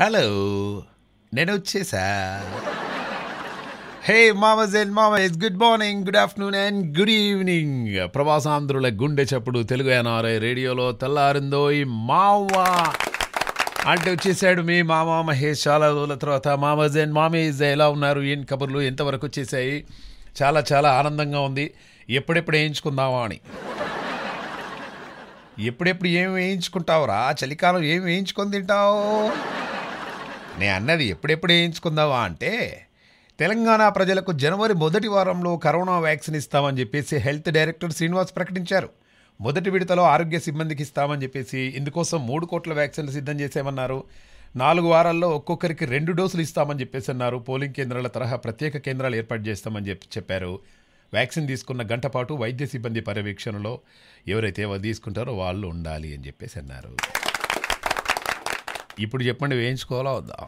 Hello నేను వచ్చేసా hey మామజ్ అండ్ మామజ్ good morning good afternoon and good evening ప్రవాసాంధ్రుల గుండె చప్పుడు తెలుగు ఎన్ఆర్ఐ రేడియోలో తెల్లారిందో ఈ మావా అంటే వచ్చేసాడు మీ మామ మహేష్ చాలా రోజుల తర్వాత మామజ్ అండ్ మామేజ్ ఎలా ఉన్నారు ఏం కబుర్లు ఎంతవరకు వచ్చేసాయి చాలా చాలా ఆనందంగా ఉంది ఎప్పుడెప్పుడు వేయించుకుందామా అని ఎప్పుడెప్పుడు ఏం వేయించుకుంటావురా చలికాలం ఏం వేయించుకొని తింటావు నే అన్నది ఎప్పుడెప్పుడు వేయించుకుందావా అంటే తెలంగాణ ప్రజలకు జనవరి మొదటి వారంలో కరోనా వ్యాక్సిన్ ఇస్తామని చెప్పేసి హెల్త్ డైరెక్టర్ శ్రీనివాస్ ప్రకటించారు మొదటి విడతలో ఆరోగ్య సిబ్బందికి ఇస్తామని చెప్పేసి ఇందుకోసం మూడు కోట్ల వ్యాక్సిన్లు సిద్ధం చేసామన్నారు నాలుగు వారాల్లో ఒక్కొక్కరికి రెండు డోసులు ఇస్తామని చెప్పేసి అన్నారు పోలింగ్ కేంద్రాల తరహా ప్రత్యేక కేంద్రాలు ఏర్పాటు చేస్తామని చెప్పి చెప్పారు వ్యాక్సిన్ తీసుకున్న గంటపాటు వైద్య సిబ్బంది పర్యవేక్షణలో ఎవరైతే తీసుకుంటారో వాళ్ళు ఉండాలి అని చెప్పేసి అన్నారు ఇప్పుడు చెప్పండి వేయించుకోవాలా వద్దా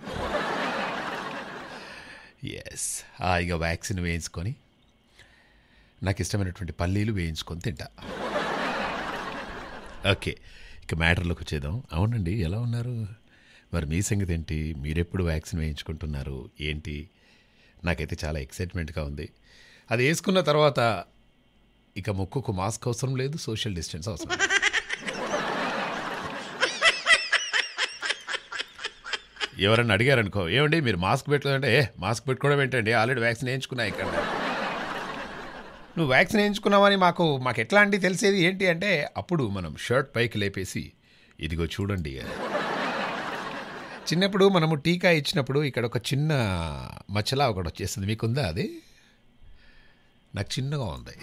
ఎస్ ఇక వ్యాక్సిన్ వేయించుకొని నాకు ఇష్టమైనటువంటి పల్లీలు వేయించుకొని తింటా ఓకే ఇక మ్యాటర్లోకి వచ్చేద్దాం అవునండి ఎలా ఉన్నారు మరి మీ సంగతి ఏంటి మీరెప్పుడు వ్యాక్సిన్ వేయించుకుంటున్నారు ఏంటి నాకైతే చాలా ఎక్సైట్మెంట్గా ఉంది అది వేసుకున్న తర్వాత ఇక ముక్కుకు మాస్క్ అవసరం లేదు సోషల్ డిస్టెన్స్ అవసరం లేదు ఎవరన్నా అడిగారనుకో ఏమండి మీరు మాస్క్ పెట్టలేదంటే ఏ మాస్క్ పెట్టుకోవడం ఏంటండి ఆల్రెడీ వ్యాక్సిన్ వేయించుకున్నా ఇక్కడ నువ్వు వ్యాక్సిన్ వేయించుకున్నావని మాకు మాకు ఎట్లాంటి తెలిసేది ఏంటి అంటే అప్పుడు మనం షర్ట్ పైకి లేపేసి ఇదిగో చూడండి చిన్నప్పుడు మనము టీకా ఇచ్చినప్పుడు ఇక్కడ ఒక చిన్న మచ్చలా ఒకటి వచ్చేస్తుంది మీకుందా అది నాకు చిన్నగా ఉంది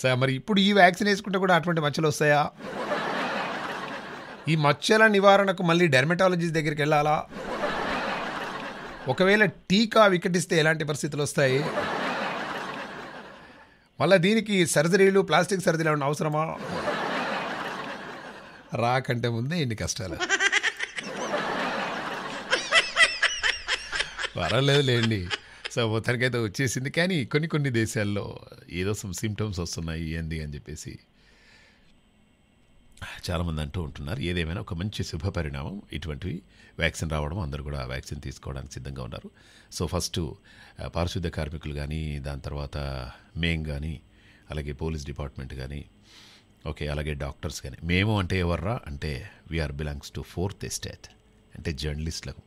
సరే మరి ఇప్పుడు ఈ వ్యాక్సిన్ వేసుకుంటే కూడా అటువంటి మచ్చలు వస్తాయా ఈ మచ్చల నివారణకు మళ్ళీ డెర్మటాలజిస్ట్ దగ్గరికి వెళ్ళాలా ఒకవేళ టీకా వికటిస్తే ఎలాంటి పరిస్థితులు వస్తాయి మళ్ళీ దీనికి సర్జరీలు ప్లాస్టిక్ సర్జరీలు ఏమన్నా అవసరమా రాకంటే ముందే ఇన్ని కష్టాలు పర్వాలేదు లేండి సో మొత్తానికైతే వచ్చేసింది కానీ కొన్ని కొన్ని దేశాల్లో ఏదో సిమ్టమ్స్ వస్తున్నాయి ఏంది అని చెప్పేసి చాలామంది అంటూ ఉంటున్నారు ఏదేమైనా ఒక మంచి శుభ పరిణామం ఇటువంటివి వ్యాక్సిన్ రావడం అందరూ కూడా వ్యాక్సిన్ తీసుకోవడానికి సిద్ధంగా ఉన్నారు సో ఫస్ట్ పారిశుద్ధ్య కార్మికులు కానీ దాని తర్వాత మేం కానీ అలాగే పోలీస్ డిపార్ట్మెంట్ కానీ ఓకే అలాగే డాక్టర్స్ కానీ మేము అంటే ఎవర్రా అంటే we are belongs to fourth estate అంటే జర్నలిస్టులకు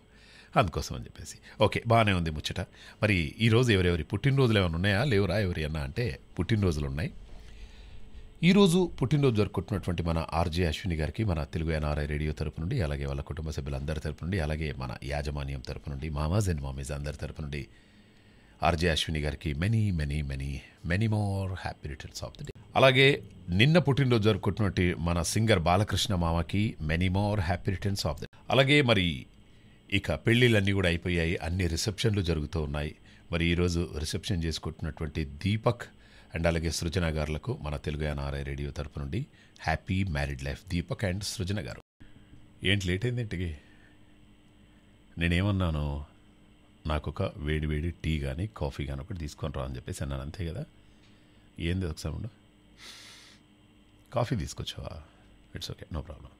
అందుకోసం అని చెప్పేసి ఓకే బాగానే ఉంది ముచ్చట మరి ఈరోజు ఎవరెవరి పుట్టినరోజులు ఏమైనా ఉన్నాయా లేవురా ఎవరి అన్నా అంటే పుట్టినరోజులు ఉన్నాయి ఈరోజు పుట్టినరోజు జరుపుకుంటున్నటువంటి మన ఆర్జే అశ్విని గారికి మన తెలుగు ఎన్ఆర్ఐ రేడియో తరపు నుండి అలాగే వాళ్ళ కుటుంబ సభ్యులందరి తరపు నుండి అలాగే మన యాజమాన్యం తరపు నుండి మామాజ్ అండ్ మామీజ్ అందరి తరపు నుండి ఆర్జే అశ్విని గారికి many many many many more happy returns of the day అలాగే నిన్న పుట్టినరోజు జరుపుకుంటున్నట్టు మన సింగర్ బాలకృష్ణ మామకి many more happy returns of the అలాగే మరి ఇక పెళ్ళిళ్ళన్నీ కూడా అయిపోయాయి అన్ని రిసెప్షన్లు జరుగుతూ ఉన్నాయి మరి ఈరోజు రిసెప్షన్ చేసుకుంటున్నటువంటి దీపక్ అండ్ అలాగే సృజన గారులకు మన తెలుగు ఎన్ఆర్ఐ రేడియో తరపు నుండి happy married life Deepak and Srujana గారు ఏంటి లేట్ అయింది ఇంటికి నేనేమన్నాను నాకు ఒక వేడి వేడి టీ కానీ కాఫీ కానీ ఒకటి తీసుకొని రా అని చెప్పేసి అన్నాను అంతే కదా ఏంది ఒకసారి ఉండు కాఫీ తీసుకొచ్చావా ఇట్స్ ఓకే నో ప్రాబ్లం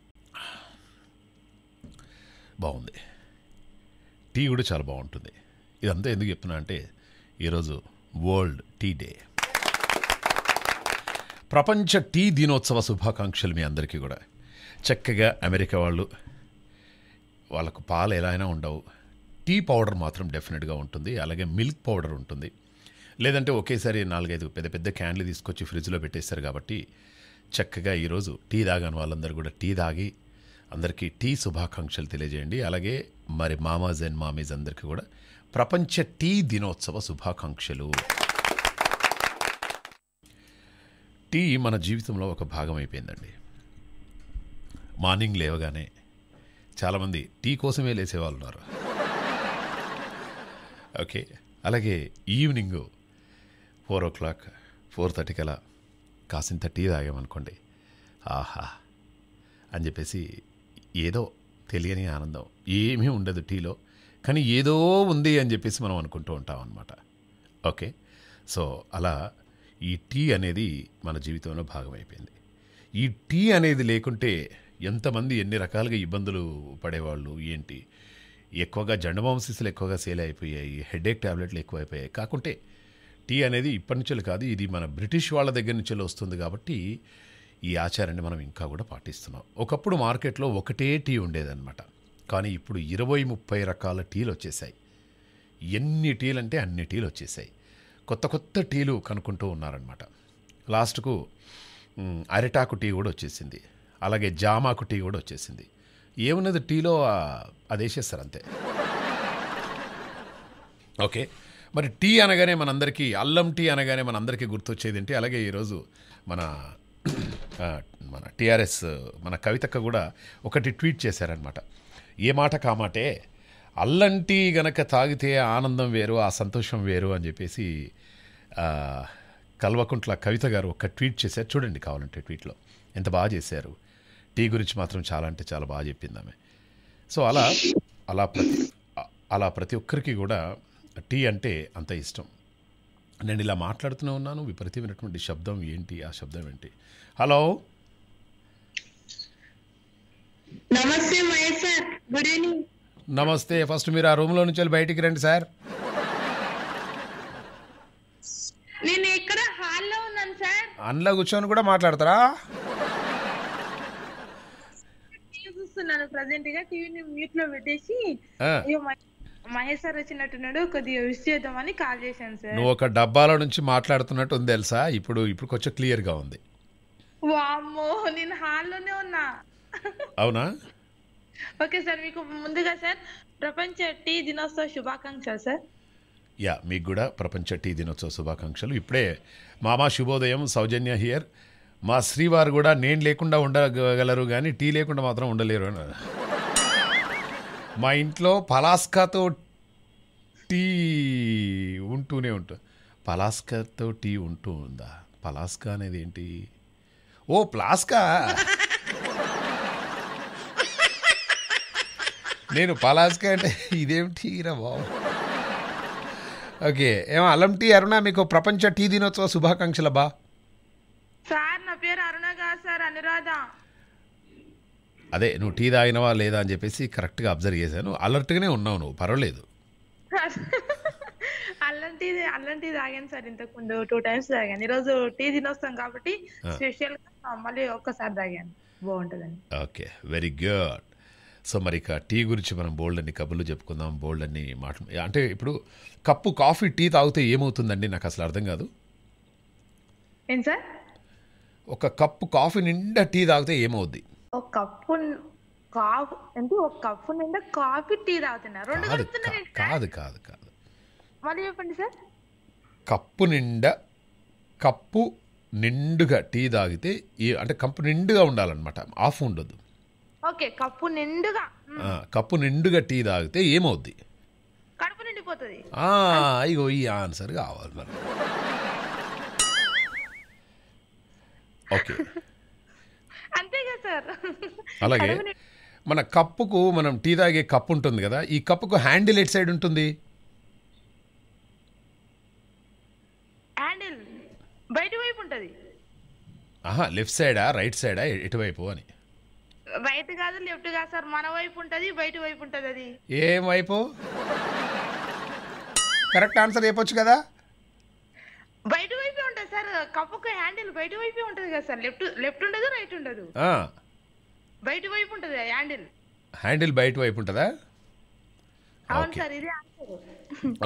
బాగుంది టీ కూడా చాలా బాగుంటుంది ఇదంతా ఎందుకు చెప్తున్నా అంటే ఈరోజు వరల్డ్ టీ డే ప్రపంచ టీ దినోత్సవ శుభాకాంక్షలు మీ అందరికీ కూడా చక్కగా అమెరికా వాళ్ళు వాళ్ళకు పాలు ఎలా అయినా ఉండవు టీ పౌడర్ మాత్రం డెఫినెట్గా ఉంటుంది అలాగే మిల్క్ పౌడర్ ఉంటుంది లేదంటే ఒకేసారి నాలుగైదు పెద్ద పెద్ద క్యాన్లు తీసుకొచ్చి ఫ్రిడ్జ్లో పెట్టేస్తారు కాబట్టి చక్కగా ఈరోజు టీ తాగని వాళ్ళందరూ కూడా టీ తాగి అందరికీ టీ శుభాకాంక్షలు తెలియజేయండి అలాగే మరి మామాజ్ అండ్ మామీజ్ అందరికీ కూడా ప్రపంచ టీ దినోత్సవ శుభాకాంక్షలు టీ మన జీవితంలో ఒక భాగం అయిపోయిందండి మార్నింగ్ లేవగానే చాలామంది టీ కోసమే లేచేవాళ్ళు ఉన్నారు ఓకే అలాగే evening four o'clock four థర్టీకి అలా కాసింత టీ తాగామనుకోండి ఆహా అని చెప్పేసి ఏదో తెలియని ఆనందం ఏమీ ఉండదు టీలో కానీ ఏదో ఉంది అని చెప్పేసి మనం అనుకుంటూ ఉంటాం అనమాట ఓకే సో అలా ఈ టీ అనేది మన జీవితంలో భాగమైపోయింది ఈ టీ అనేది లేకుంటే ఎంతమంది ఎన్ని రకాలుగా ఇబ్బందులు పడేవాళ్ళు ఏంటి ఎక్కువగా జండమాంసిస్లు ఎక్కువగా సేల్ అయిపోయాయి హెడేక్ ట్యాబ్లెట్లు ఎక్కువైపోయాయి కాకుంటే టీ అనేది ఇప్పటి నుంచి కాదు ఇది మన బ్రిటిష్ వాళ్ళ దగ్గర నుంచి వస్తుంది కాబట్టి ఈ ఆచారాన్ని మనం ఇంకా కూడా పాటిస్తున్నాం ఒకప్పుడు మార్కెట్లో ఒకటే టీ ఉండేదన్నమాట కానీ ఇప్పుడు ఇరవై ముప్పై రకాల టీలు వచ్చేసాయి ఎన్ని టీలు అంటే అన్ని టీలు వచ్చేసాయి కొత్త కొత్త టీలు కనుక్కుంటూ ఉన్నారనమాట లాస్ట్కు అరిటాకు టీ కూడా వచ్చేసింది అలాగే జామాకు టీ కూడా వచ్చేసింది ఏమున్నది టీలో అదేసేస్తారు అంతే ఓకే మరి టీ అనగానే మనందరికీ అల్లం టీ అనగానే మనందరికీ గుర్తొచ్చేది ఏంటి అలాగే ఈరోజు మన మన టీఆర్ఎస్ మన కవితక్క కూడా ఒకటి ట్వీట్ చేశారనమాట ఏ మాట కామాటే అల్లంటి గనక తాగితే ఆనందం వేరు ఆ సంతోషం వేరు అని చెప్పేసి కల్వకుంట్ల కవిత గారు ఒక ట్వీట్ చేశారు చూడండి కావాలంటే ట్వీట్లో ఎంత బాగా చేశారు టీ గురించి మాత్రం చాలా అంటే చాలా బాగా చెప్పింది ఆమె సో అలా అలా ప్రతి అలా ప్రతి ఒక్కరికి కూడా టీ అంటే అంత ఇష్టం నేను ఇలా మాట్లాడుతూనే ఉన్నాను విపరీతమైనటువంటి శబ్దం ఏంటి ఆ శబ్దం ఏంటి హలో నమస్తే గుడ్ ఈవినింగ్ నమస్తే ఫస్ట్ మీరు ఆ రూమ్ లో నుంచి బయటికి రండి సార్ నేను ఇక్కడ హాల్లో ఉన్నాను సార్ అందులో కూర్చొని కూడా మాట్లాడతారా చూస్తున్నాను ప్రజెంట్ గా టీవీని మ్యూట్ లో పెట్టేసి మహేష్ సార్ వచ్చినట్టున్నాడు కొద్దిగా విష్ చేద్దామని కాల్ చేశాను సార్ నువ్వు ఒక డబ్బాలో నుంచి మాట్లాడుతున్నట్టు ఉంది తెలుసా ఇప్పుడు ఇప్పుడు కొంచెం క్లియర్ గా ఉంది వామ్మో నేను హాల్లోనే ఉన్నా అవునా ఓకే సార్ మీకు ముందుగా సార్ ప్రపంచ టీ దినోత్సవ శుభాకాంక్షలు సార్ యా మీకు కూడా ప్రపంచ టీ దినోత్సవ శుభాకాంక్షలు ఇప్పుడే మామా శుభోదయం సౌజన్య హియర్ మా శ్రీవారు కూడా నేను లేకుండా ఉండగలరు కానీ టీ లేకుండా మాత్రం ఉండలేరు మా ఇంట్లో పలాస్కాతో టీ ఉంటూనే ఉంటుంది పలాస్కాతో టీ ఉంటూ ఉందా పలాస్కా అనేది ఏంటి ఓ ప్లాస్కా నేను పలాస్కా అంటే ఇదేం రా బాబు ఓకే ఏమో అల్లం టీ అరుణ మీకు ప్రపంచ టీ దినోత్సవ శుభాకాంక్షలు బా సార్ నా పేరు అరుణ కాదు సార్ అనురాధ అదే నువ్వు టీ తాగినవా లేదా అని చెప్పేసి కరెక్ట్ గా అబ్జర్వ్ చేశాను అలర్ట్గానే ఉన్నావు నువ్వు పర్వాలేదు అల్లం టీ అల్లం టీ తాగాను సార్ ఇంతకు ముందు టూ టైమ్స్ తాగాను ఈ రోజు టీ తినొస్తాం కాబట్టి స్పెషల్గా మళ్ళీ ఒక్కసారి తాగాను బాగుంటుందని ఓకే వెరీ గుడ్ సో మరి ఇక టీ గురించి మనం బోల్డ్ అన్ని కబుర్లు చెప్పుకుందాం బోల్డ్ అన్ని మాట అంటే ఇప్పుడు కప్పు కాఫీ టీ తాగితే ఏమవుతుందండి నాకు అసలు అర్థం కాదు ఒక కప్పు కాఫీ నిండా టీ తాగితే ఏమవుద్ది ఒక కప్పు కాఫీ అంటే ఒక కప్పు నిండా కాఫీ టీ తాగుతున్నారు రెండు కాదు కాదు కాదు మళ్ళీ చెప్పండి సార్ కప్పు నిండా కప్పు నిండుగా టీ తాగితే అంటే కప్పు నిండుగా ఉండాలన్నమాట ఆఫ్ ఉండదు ఓకే కప్పు నిండుగా కప్పు నిండుగా టీ తాగితే ఏమవుద్ది కడుపు నిండిపోతుంది ఈ ఆన్సర్ కావాలి మరి ఓకే అంతేగా సార్ అలాగే మన కప్పుకు మనం టీ తాగే కప్పు ఉంటుంది కదా ఈ కప్పుకు హ్యాండిల్ ఎట్ సైడ్ ఉంటుంది హ్యాండిల్ బయట వైపు ఉంటుంది ఆహా లెఫ్ట్ సైడా రైట్ సైడా ఎటువైపు అని బయట కాదు లెఫ్ట్ కాదు సార్ మన వైపు ఉంటది బయట వైపు ఉంటది అది ఏం వైపు కరెక్ట్ ఆన్సర్ చెప్పొచ్చు కదా బయట వైపే ఉంటది సార్ కప్పుకు హ్యాండిల్ బయట వైపే ఉంటది కదా సార్ లెఫ్ట్ లెఫ్ట్ ఉండదు రైట్ ఉండదు బయట వైపు ఉంటది హ్యాండిల్ హ్యాండిల్ బయట వైపు ఉంటుందా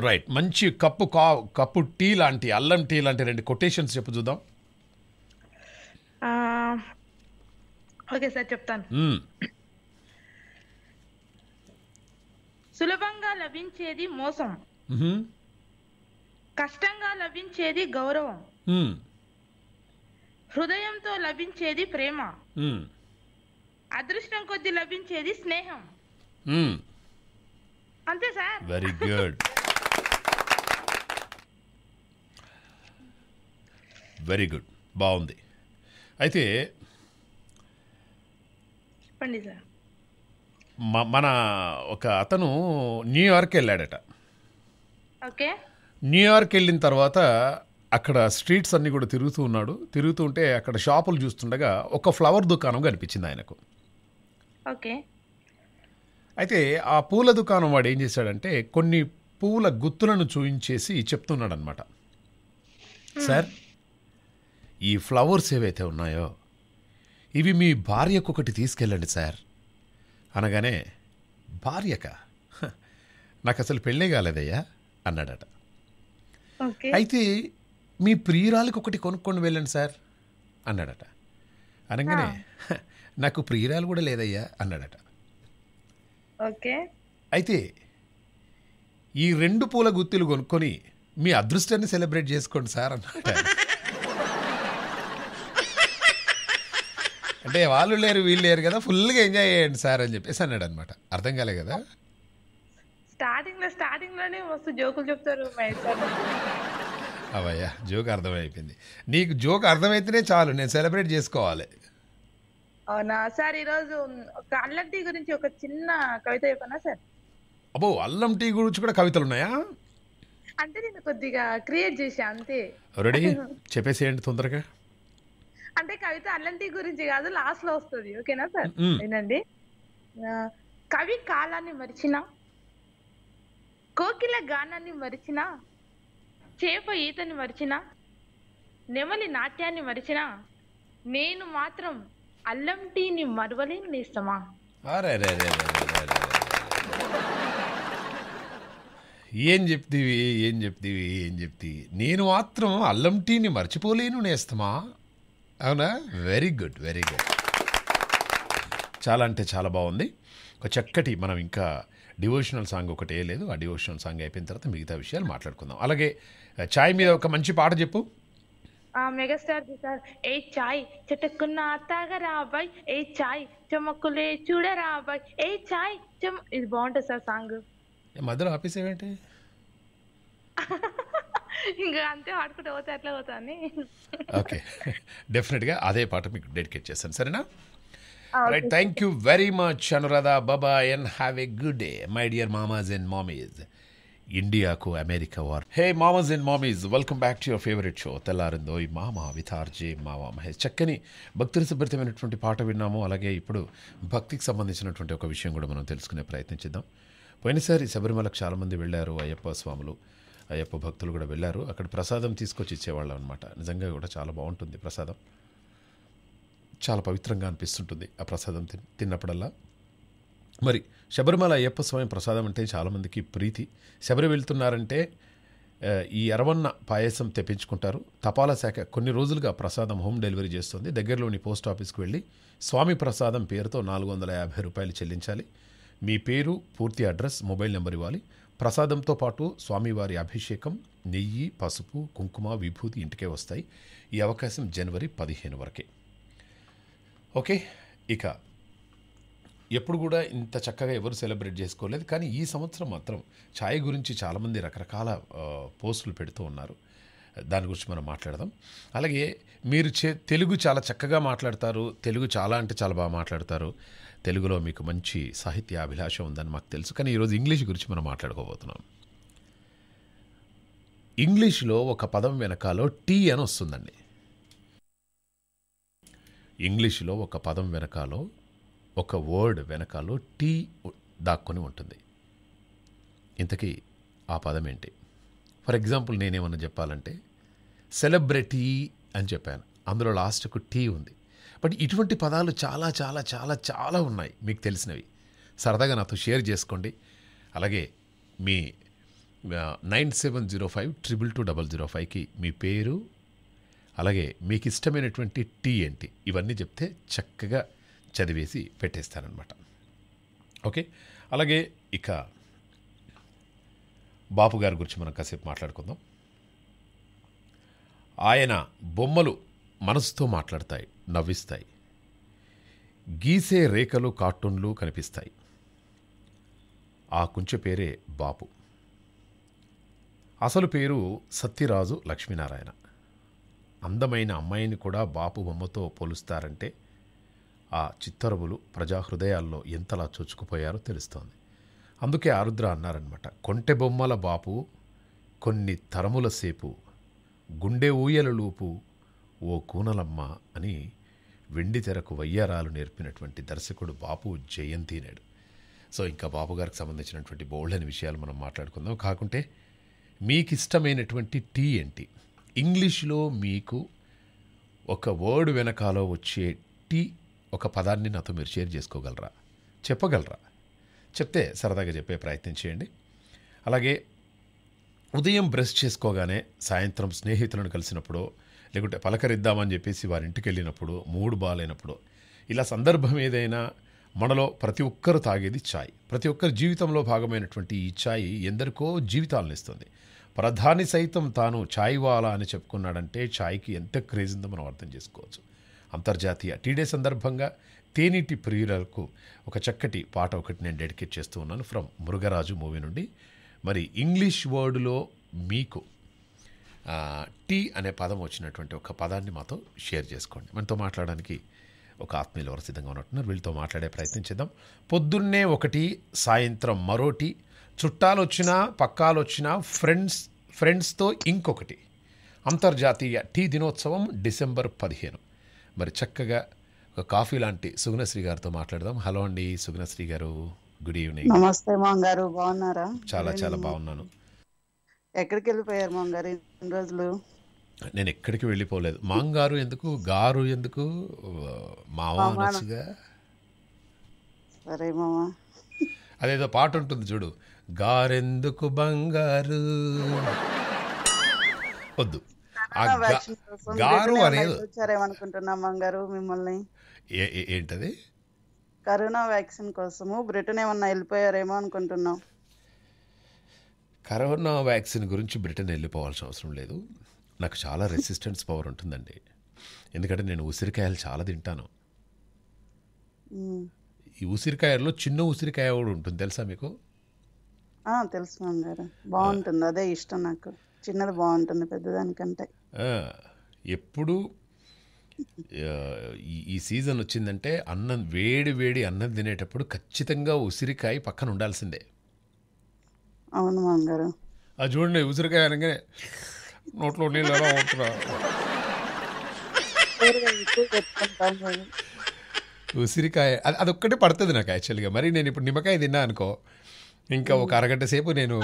రైట్ మంచి కప్పు కా కప్పు టీ లాంటి అల్లం టీ లాంటి రెండు కొటేషన్స్ చెప్పు చూద్దాం ఓకే సార్ చెప్తాను సులభంగా లభించేది మోసం కష్టంగా లభించేది గౌరవం హృదయంతో లభించేది ప్రేమ అదృష్టం కొద్ది లభించేది స్నేహం అంతే sir very good very good బాగుంది అయితే చెప్పండి సార్ మన ఒక అతను న్యూయార్క్ వెళ్ళాడట ఓకే న్యూయార్క్ వెళ్ళిన తర్వాత అక్కడ స్ట్రీట్స్ అన్నీ కూడా తిరుగుతూ ఉన్నాడు తిరుగుతూ ఉంటే అక్కడ షాపులు చూస్తుండగా ఒక ఫ్లవర్ దుకాణం కనిపించింది ఆయనకు ఓకే అయితే ఆ పూల దుకాణం వాడు ఏం చేశాడంటే కొన్ని పూల గుత్తులను చూయించేసి చెప్తున్నాడు అనమాట సార్ ఈ ఫ్లవర్స్ ఏవైతే ఉన్నాయో ఇవి మీ భార్యకొకటి తీసుకెళ్ళండి సార్ అనగానే భార్యక నాకు అసలు పెళ్ళే కాలేదయ్యా అన్నాడట అయితే మీ ప్రియురాలకు ఒకటి కొనుక్కొని వెళ్ళండి సార్ అన్నాడట అనగానే నాకు ప్రియురాలు కూడా లేదయ్యా అన్నాడట ఓకే అయితే ఈ రెండు పూల గుత్తులు కొనుక్కొని మీ అదృష్టాన్ని సెలబ్రేట్ చేసుకోండి సార్ అన్నాడు అంటే వాళ్ళు లేరు వీళ్ళు లేరు కదా ఫుల్గా ఎంజాయ్ చేయండి సార్ అని చెప్పేసి అన్నాడు అనమాట అర్థం కాలే కదా స్టార్టింగ్ లో స్టార్టింగ్ లోనే జోకులు చెప్తారు అవయ్యా జోక్ అర్థమైపోయింది నీకు జోక్ అర్థమైతేనే చాలు నేను సెలబ్రేట్ చేసుకోవాలి అవునా సార్ ఈరోజు అల్లం టీ గురించి ఒక చిన్న కవిత చెప్పనా సార్ అబ్బో అల్లం టీ గురించి కూడా కవితలు ఉన్నాయా అంటే నేను కొద్దిగా క్రియేట్ చేశా అంతే రెడీ ఏంటి తొందరగా అంటే కవిత అట్లాంటి గురించి కాదు లాస్ట్ లో వస్తుంది ఓకేనా సార్ ఏనండి కవి కాలాన్ని మరిచిన కోకిల గానాన్ని మరిచిన చేప ఈతని మరిచిన నెమలి నాట్యాన్ని మరిచిన నేను మాత్రం అల్లం టీని మరవలేని నేస్తమా ఏం చెప్తివి ఏం చెప్తివి ఏం చెప్తివి నేను మాత్రం అల్లం టీని మర్చిపోలేను నేస్తమా అవునా వెరీ గుడ్ వెరీ గుడ్ చాలా అంటే చాలా బాగుంది ఒక చక్కటి మనం ఇంకా డివోషనల్ సాంగ్ ఒకటి లేదు ఆ డివోషనల్ సాంగ్ అయిపోయిన తర్వాత మిగతా విషయాలు మాట్లాడుకుందాం అలాగే ఛాయ్ మీద ఒక మంచి పాట చెప్పు మెగాస్టార్ సార్ ఏ చాయ్ చెట్టుకున్న తాగరా అబ్బాయి ఏ చాయ్ చెమకులే చూడరా అబ్బాయి ఏ చాయ్ చెమ్ ఇది బాగుంటుంది సార్ సాంగ్ మధ్యలో ఆపేసేవేంటి ఇంకా అంతే ఆడుకుంటూ పోతే అట్లా పోతాను ఓకే డెఫినెట్గా అదే పాట మీకు డెడికేట్ చేస్తాను సరేనా right thank you very much Anuradha Baba and have a good day my dear మామాజ్ అండ్ మామీస్ ఇండియాకు అమెరికా వార్ హే మామాజ్ అండ్ మామీస్ welcome back to your favourite show తెల్లారిందో ఈ మామ వితార్జీ మామ మహేష్ చక్కని భక్తుల సుభరితమైనటువంటి పాట విన్నాము అలాగే ఇప్పుడు భక్తికి సంబంధించినటువంటి ఒక విషయం కూడా మనం తెలుసుకునే ప్రయత్నించిద్దాం పోయినసారి శబరిమలకు చాలామంది వెళ్ళారు అయ్యప్ప స్వాములు అయ్యప్ప భక్తులు కూడా వెళ్ళారు అక్కడ ప్రసాదం తీసుకొచ్చి ఇచ్చేవాళ్ళం అనమాట నిజంగా కూడా చాలా బాగుంటుంది ప్రసాదం చాలా పవిత్రంగా అనిపిస్తుంటుంది ఆ ప్రసాదం తిన్నప్పుడల్లా మరి శబరిమల అయ్యప్ప స్వామి ప్రసాదం అంటే చాలామందికి ప్రీతి శబరి వెళ్తున్నారంటే ఈ ఎరవన్న పాయసం తెప్పించుకుంటారు తపాలా శాఖ కొన్ని రోజులుగా ప్రసాదం హోమ్ డెలివరీ చేస్తుంది దగ్గరలోని పోస్ట్ ఆఫీస్కి వెళ్ళి స్వామి ప్రసాదం పేరుతో నాలుగు వందల యాభై రూపాయలు చెల్లించాలి మీ పేరు పూర్తి అడ్రస్ మొబైల్ నెంబర్ ఇవ్వాలి ప్రసాదంతో పాటు స్వామివారి అభిషేకం నెయ్యి పసుపు కుంకుమ విభూతి ఇంటికే వస్తాయి ఈ అవకాశం జనవరి పదిహేను వరకే ఓకే ఇక ఎప్పుడు కూడా ఇంత చక్కగా ఎవరు సెలబ్రేట్ చేసుకోలేదు కానీ ఈ సంవత్సరం మాత్రం ఛాయ్ గురించి చాలామంది రకరకాల పోస్టులు పెడుతూ ఉన్నారు దాని గురించి మనం మాట్లాడదాం అలాగే మీరు చే తెలుగు చాలా చక్కగా మాట్లాడతారు తెలుగు చాలా అంటే చాలా బాగా మాట్లాడతారు తెలుగులో మీకు మంచి సాహిత్య అభిలాష ఉందని మాకు తెలుసు కానీ ఈరోజు ఇంగ్లీష్ గురించి మనం మాట్లాడుకోబోతున్నాం ఇంగ్లీష్లో ఒక పదం వెనకాలో టీ అని వస్తుందండి ఇంగ్లీష్లో ఒక పదం వెనకాలో ఒక వర్డ్ వెనకాలో టీ దాక్కుని ఉంటుంది ఇంతకీ ఆ పదం ఏంటి ఫర్ ఎగ్జాంపుల్ నేనేమన్నా చెప్పాలంటే సెలబ్రిటీ అని చెప్పాను అందులో లాస్ట్కు టీ ఉంది బట్ ఇటువంటి పదాలు చాలా చాలా చాలా చాలా ఉన్నాయి మీకు తెలిసినవి సరదాగా నాతో షేర్ చేసుకోండి అలాగే మీ nine seven zero five triple two double zero ఫైవ్కి మీ పేరు అలాగే మీకు ఇష్టమైనటువంటి టీ ఏంటి ఇవన్నీ చెప్తే చక్కగా చదివేసి పెట్టేస్తారనమాట ఓకే అలాగే ఇక బాపు గారి గురించి మనం కాసేపు మాట్లాడుకుందాం ఆయన బొమ్మలు మనసుతో మాట్లాడతాయి నవ్విస్తాయి గీసే రేఖలు కార్టూన్లు కనిపిస్తాయి ఆ కుంచె పేరే బాపు అసలు పేరు సత్యరాజు లక్ష్మీనారాయణ అందమైన అమ్మాయిని కూడా బాపు బొమ్మతో పోలుస్తారంటే ఆ చిత్తరువులు ప్రజాహృదయాల్లో ఎంతలా చొచ్చుకుపోయారో తెలుస్తోంది అందుకే ఆరుద్ర అన్నారనమాట కొంటె బొమ్మల బాపు కొన్ని తరముల సేపు గుండె ఊయల లోపు ఓ కూనలమ్మ అని వెండి తెరకు వయ్యారాలు నేర్పినటువంటి దర్శకుడు బాపు జయంతి నేడు సో ఇంకా బాపు గారికి సంబంధించినటువంటి బోల్డని విషయాలు మనం మాట్లాడుకుందాం కాకుంటే మీకు ఇష్టమైనటువంటి టీ ఏంటి ఇంగ్లీష్లో మీకు ఒక వర్డ్ వెనకాలో వచ్చే టీ ఒక పదాన్ని నాతో మీరు షేర్ చేసుకోగలరా చెప్పగలరా చెప్తే సరదాగా చెప్పే ప్రయత్నం చేయండి అలాగే ఉదయం బ్రష్ చేసుకోగానే సాయంత్రం స్నేహితులను కలిసినప్పుడు లేకుంటే పలకరిద్దామని చెప్పేసి వారి ఇంటికి వెళ్ళినప్పుడు మూడు బాలైనప్పుడు ఇలా సందర్భం ఏదైనా మనలో ప్రతి ఒక్కరు తాగేది ఛాయ్ ప్రతి ఒక్కరి జీవితంలో భాగమైనటువంటి ఈ ఛాయ్ ఎందరికో జీవితాలను ఇస్తుంది ప్రధాని సైతం తాను ఛాయ్ వాలా అని చెప్పుకున్నాడంటే ఛాయ్కి ఎంత క్రేజ్ ఉందో మనం అర్థం చేసుకోవచ్చు అంతర్జాతీయ టీడే సందర్భంగా తేనీటి ప్రియులకు ఒక చక్కటి పాట ఒకటి నేను డెడికేట్ చేస్తూ ఉన్నాను ఫ్రమ్ మురుగరాజు మూవీ నుండి మరి ఇంగ్లీష్ వర్డ్లో మీకు టీ అనే పదం వచ్చినటువంటి ఒక పదాన్ని మాతో షేర్ చేసుకోండి మనతో మాట్లాడడానికి ఒక ఆత్మీయులు ఎవరు సిద్ధంగా ఉన్నట్టున్నారు వీళ్ళతో మాట్లాడే ప్రయత్నం చేద్దాం పొద్దున్నే ఒకటి సాయంత్రం మరోటి చుట్టాలు వచ్చినా పక్కాలు వచ్చినా ఫ్రెండ్స్ ఫ్రెండ్స్తో ఇంకొకటి అంతర్జాతీయ టీ దినోత్సవం డిసెంబర్ పదిహేను మరి చక్కగా ఒక కాఫీ లాంటి సుగుణశ్రీ గారితో మాట్లాడదాం హలో అండి సుగుణశ్రీ గారు గుడ్ ఈవినింగ్ నమస్తే గారు బాగున్నారా చాలా చాలా బాగున్నాను ఎక్కడికి వెళ్ళిపోయారు మామ గారు ఇన్ని రోజులు నేను ఎక్కడికి వెళ్ళిపోలేదు మాంగారు ఎందుకు గారు ఎందుకు మామ అనొచ్చుగా సరే మామ అదేదో పాట ఉంటుంది చూడు గారెందుకు బంగారు వద్దు గారు అనేది వచ్చారేమనుకుంటున్నాం బంగారు మిమ్మల్ని ఏంటది కరోనా వ్యాక్సిన్ కోసము బ్రిటన్ ఏమన్నా వెళ్ళిపోయారేమో అనుకుంటున్నాం కరోనా వ్యాక్సిన్ గురించి బ్రిటన్ వెళ్ళిపోవాల్సిన అవసరం లేదు నాకు చాలా రెసిస్టెన్స్ పవర్ ఉంటుందండి ఎందుకంటే నేను ఉసిరికాయలు చాలా తింటాను ఈ ఉసిరికాయల్లో చిన్న ఉసిరికాయ కూడా ఉంటుంది తెలుసా మీకు తెలుసు బాగుంటుంది అదే ఇష్టం నాకు చిన్నది బాగుంటుంది పెద్దదానికంటే ఎప్పుడు ఈ సీజన్ వచ్చిందంటే అన్నం వేడి వేడి అన్నం తినేటప్పుడు ఖచ్చితంగా ఉసిరికాయ పక్కన ఉండాల్సిందే అవును అది చూడండి ఉసిరికాయ అనగానే నోట్లో నీళ్ళు ఎలా ఉంటున్నా ఉసిరికాయ అది అదొక్కటే పడుతుంది నాకు యాక్చువల్గా మరి నేను ఇప్పుడు నిమ్మకాయ తిన్నా అనుకో ఇంకా ఒక అరగంట సేపు నేను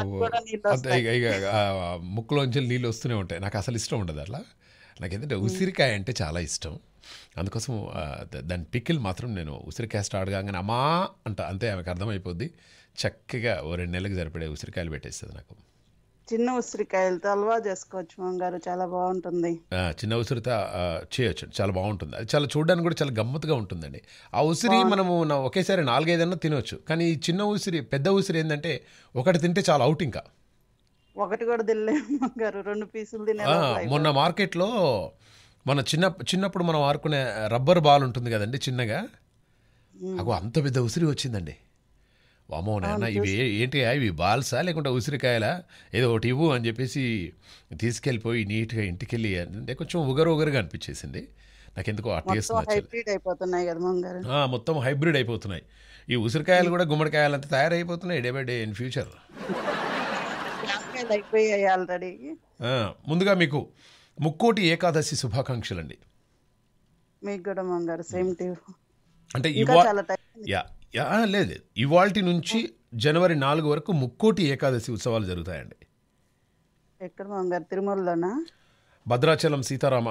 ముక్కులోంచి నీళ్ళు వస్తూనే ఉంటాయి నాకు అసలు ఇష్టం ఉండదు అట్లా నాకు ఏంటంటే ఉసిరికాయ అంటే చాలా ఇష్టం అందుకోసం దాని పికిల్ మాత్రం నేను ఉసిరికాయ స్టార్ట్ కాగానే అమ్మా అంట అంతే ఆమెకు అర్థమైపోద్ది చక్కగా ఓ రెండు నెలలకు సరిపడే ఉసిరికాయలు పెట్టేస్తుంది నాకు చిన్న ఉసిరికాయలతో అల్వా చేసుకోవచ్చు మామగారు చాలా బాగుంటుంది చిన్న ఉసిరితో చేయొచ్చు చాలా బాగుంటుంది అది చాలా చూడడానికి కూడా చాలా గమ్మత్తుగా ఉంటుందండి ఆ ఉసిరి మనము ఒకేసారి నాలుగైదన్నా తినవచ్చు కానీ ఈ చిన్న ఉసిరి పెద్ద ఉసిరి ఏంటంటే ఒకటి తింటే చాలా అవుట్ ఇంకా ఒకటి కూడా తినలేము రెండు పీసులు తినే మొన్న మార్కెట్లో మన చిన్న చిన్నప్పుడు మనం ఆడుకునే రబ్బర్ బాల్ ఉంటుంది కదండి చిన్నగా అగో అంత పెద్ద ఉసిరి వచ్చిందండి వామో నాన్న ఇవి ఏంటి ఇవి బాల్సా లేకుంటే ఉసిరికాయలా ఏదో ఒకటి ఇవ్వు అని చెప్పేసి తీసుకెళ్ళిపోయి నీట్గా ఇంటికెళ్ళి అంటే కొంచెం ఉగరు ఉగరుగా అనిపించేసింది నాకెందుకో ఆ టేస్ట్ మొత్తం హైబ్రిడ్ అయిపోతున్నాయి ఈ ఉసిరికాయలు కూడా గుమ్మడికాయలు అంతా తయారైపోతున్నాయి day by day in future ముందుగా మీకు ముక్కోటి ఏకాదశి శుభాకాంక్షలు అండి మీకు కూడా మంగారు సేమ్ అంటే యా లేదు ఇవాళ నుంచి జనవరి నాలుగు వరకు ముక్కోటి ఏకాదశి ఉత్సవాలు జరుగుతాయండి ఎక్కడ తిరుమలలోనా భద్రాచలం సీతారామ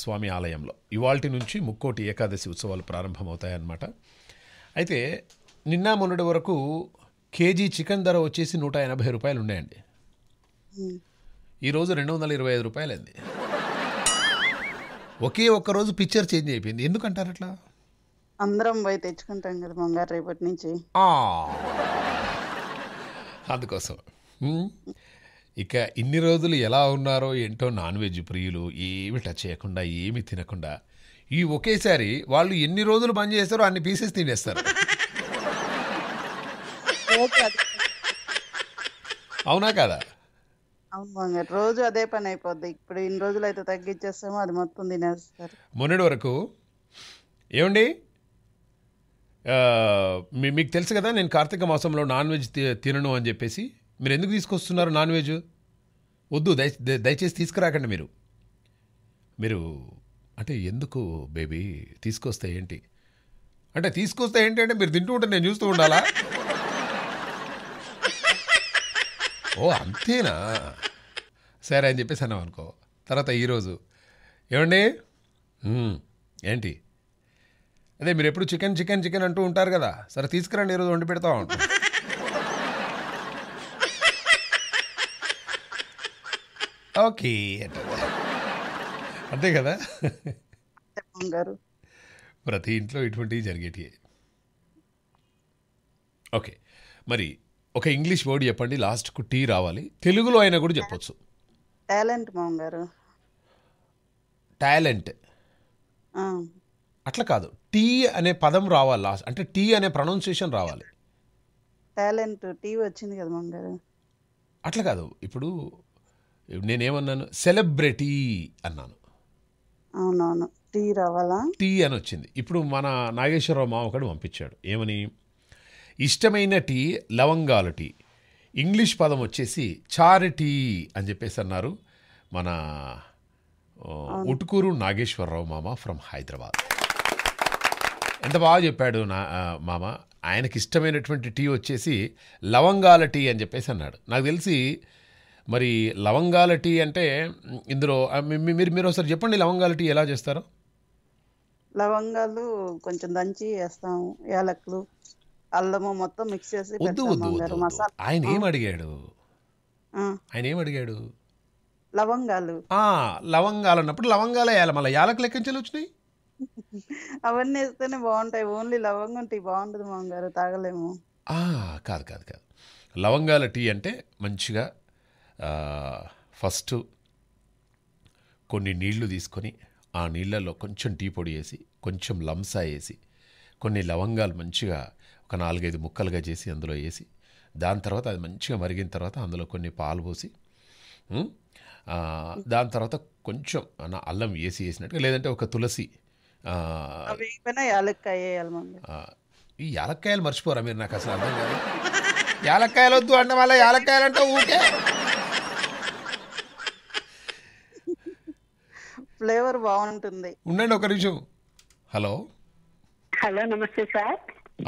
స్వామి ఆలయంలో ఇవాళ నుంచి ముక్కోటి ఏకాదశి ఉత్సవాలు ప్రారంభమవుతాయన్నమాట అయితే నిన్న మొన్నటి వరకు కేజీ చికెన్ ధర వచ్చేసి నూట ఎనభై రూపాయలు ఉన్నాయండి ఈరోజు రెండు వందల ఇరవై ఐదు రూపాయలు అయింది ఒకే ఒక్కరోజు పిక్చర్ చేంజ్ అయిపోయింది ఎందుకంటారు అట్లా అందరం పోయి తెచ్చుకుంటాం కదా మంగారు రేపటి నుంచి అందుకోసం ఇక ఇన్ని రోజులు ఎలా ఉన్నారో ఏంటో నాన్ వెజ్ ప్రియులు ఏమి టచ్ చేయకుండా ఏమి తినకుండా ఈ ఒకేసారి వాళ్ళు ఎన్ని రోజులు పని చేస్తారో అన్ని పీసెస్ తినేస్తారు అవునా కదా అవును రోజు అదే పని అయిపోద్ది ఇప్పుడు ఇన్ని రోజులు అయితే తగ్గించేస్తామో అది మొత్తం తినేస్తారు మొన్నటి వరకు ఏమండి మీకు తెలుసు కదా నేను కార్తీక మాసంలో నాన్ వెజ్ తినను అని చెప్పేసి మీరు ఎందుకు తీసుకొస్తున్నారు నాన్ వెజ్ వద్దు దయచేసి తీసుకురాకండి మీరు మీరు అంటే ఎందుకు బేబీ తీసుకొస్తే ఏంటి అంటే తీసుకొస్తే ఏంటి అంటే మీరు తింటూ ఉంటే నేను చూస్తూ ఉండాలా ఓ అంతేనా సరే అని చెప్పేసి అన్నాం అనుకో తర్వాత ఈరోజు ఏమండి ఏంటి అదే మీరు ఎప్పుడు చికెన్ చికెన్ చికెన్ అంటూ ఉంటారు కదా సరే తీసుకురండి ఈరోజు వండి పెడతా ఉంటాం ఓకే అంతే కదా ప్రతి ఇంట్లో ఇటువంటివి జరిగేటివి ఓకే మరి ఒక ఇంగ్లీష్ వర్డ్ చెప్పండి లాస్ట్కు టీ రావాలి తెలుగులో అయినా కూడా చెప్పొచ్చు టాలెంట్ మామగారు టాలెంట్ అట్లా కాదు టీ అనే పదం రావాలి లాస్ట్ అంటే టీ అనే ప్రొనౌన్సియేషన్ రావాలి టాలెంట్ టీ వచ్చింది కదా మంగారు అట్లా కాదు ఇప్పుడు నేనేమన్నాను సెలబ్రిటీ అన్నాను అవునవును టీ రావాలా టీ అని వచ్చింది ఇప్పుడు మన నాగేశ్వరరావు మామ ఒకడు పంపించాడు ఏమని ఇష్టమైన టీ లవంగాల టీ ఇంగ్లీష్ పదం వచ్చేసి చారిటీ అని చెప్పేసి అన్నారు మన ఉటుకూరు నాగేశ్వరరావు మామ ఫ్రమ్ హైదరాబాద్ ఎంత బాగా చెప్పాడు నా మామ ఆయనకి ఇష్టమైనటువంటి టీ వచ్చేసి లవంగాల టీ అని చెప్పేసి అన్నాడు నాకు తెలిసి మరి లవంగాల టీ అంటే ఇందులో మీరు మీరు ఒకసారి చెప్పండి లవంగాల టీ ఎలా చేస్తారు లవంగాలు కొంచెం దంచి వేస్తాము యాలకులు అల్లము మొత్తం మిక్స్ చేసి ఆయన ఏం అడిగాడు ఆయన ఏం అడిగాడు లవంగాలు లవంగాలు అన్నప్పుడు లవంగాలు వేయాలి మళ్ళీ యాలకులు ఎక్కడి నుంచి వచ్చినాయి అవన్నీ వేస్తేనే బాగుంటాయి ఓన్లీ లవంగం టీ బాగుంటుంది మామ గారు తాగలేము కాదు కాదు కాదు లవంగాల టీ అంటే మంచిగా ఫస్ట్ కొన్ని నీళ్లు తీసుకొని ఆ నీళ్ళల్లో కొంచెం టీ పొడి వేసి కొంచెం లంసా వేసి కొన్ని లవంగాలు మంచిగా ఒక నాలుగైదు ముక్కలుగా చేసి అందులో వేసి దాని తర్వాత అది మంచిగా మరిగిన తర్వాత అందులో కొన్ని పాలు పోసి దాని తర్వాత కొంచెం అల్లం వేసి వేసినట్టుగా లేదంటే ఒక తులసి ఈ యాలక్కాయలు మర్చిపోరా మీరు నాకు అసలు అర్థం కాదు యాలక్కాయలు వద్దు అంటే మళ్ళీ యాలక్కాయలు అంటే ఊకే ఫ్లేవర్ బాగుంటుంది ఉండండి ఒక నిమిషం హలో హలో నమస్తే సార్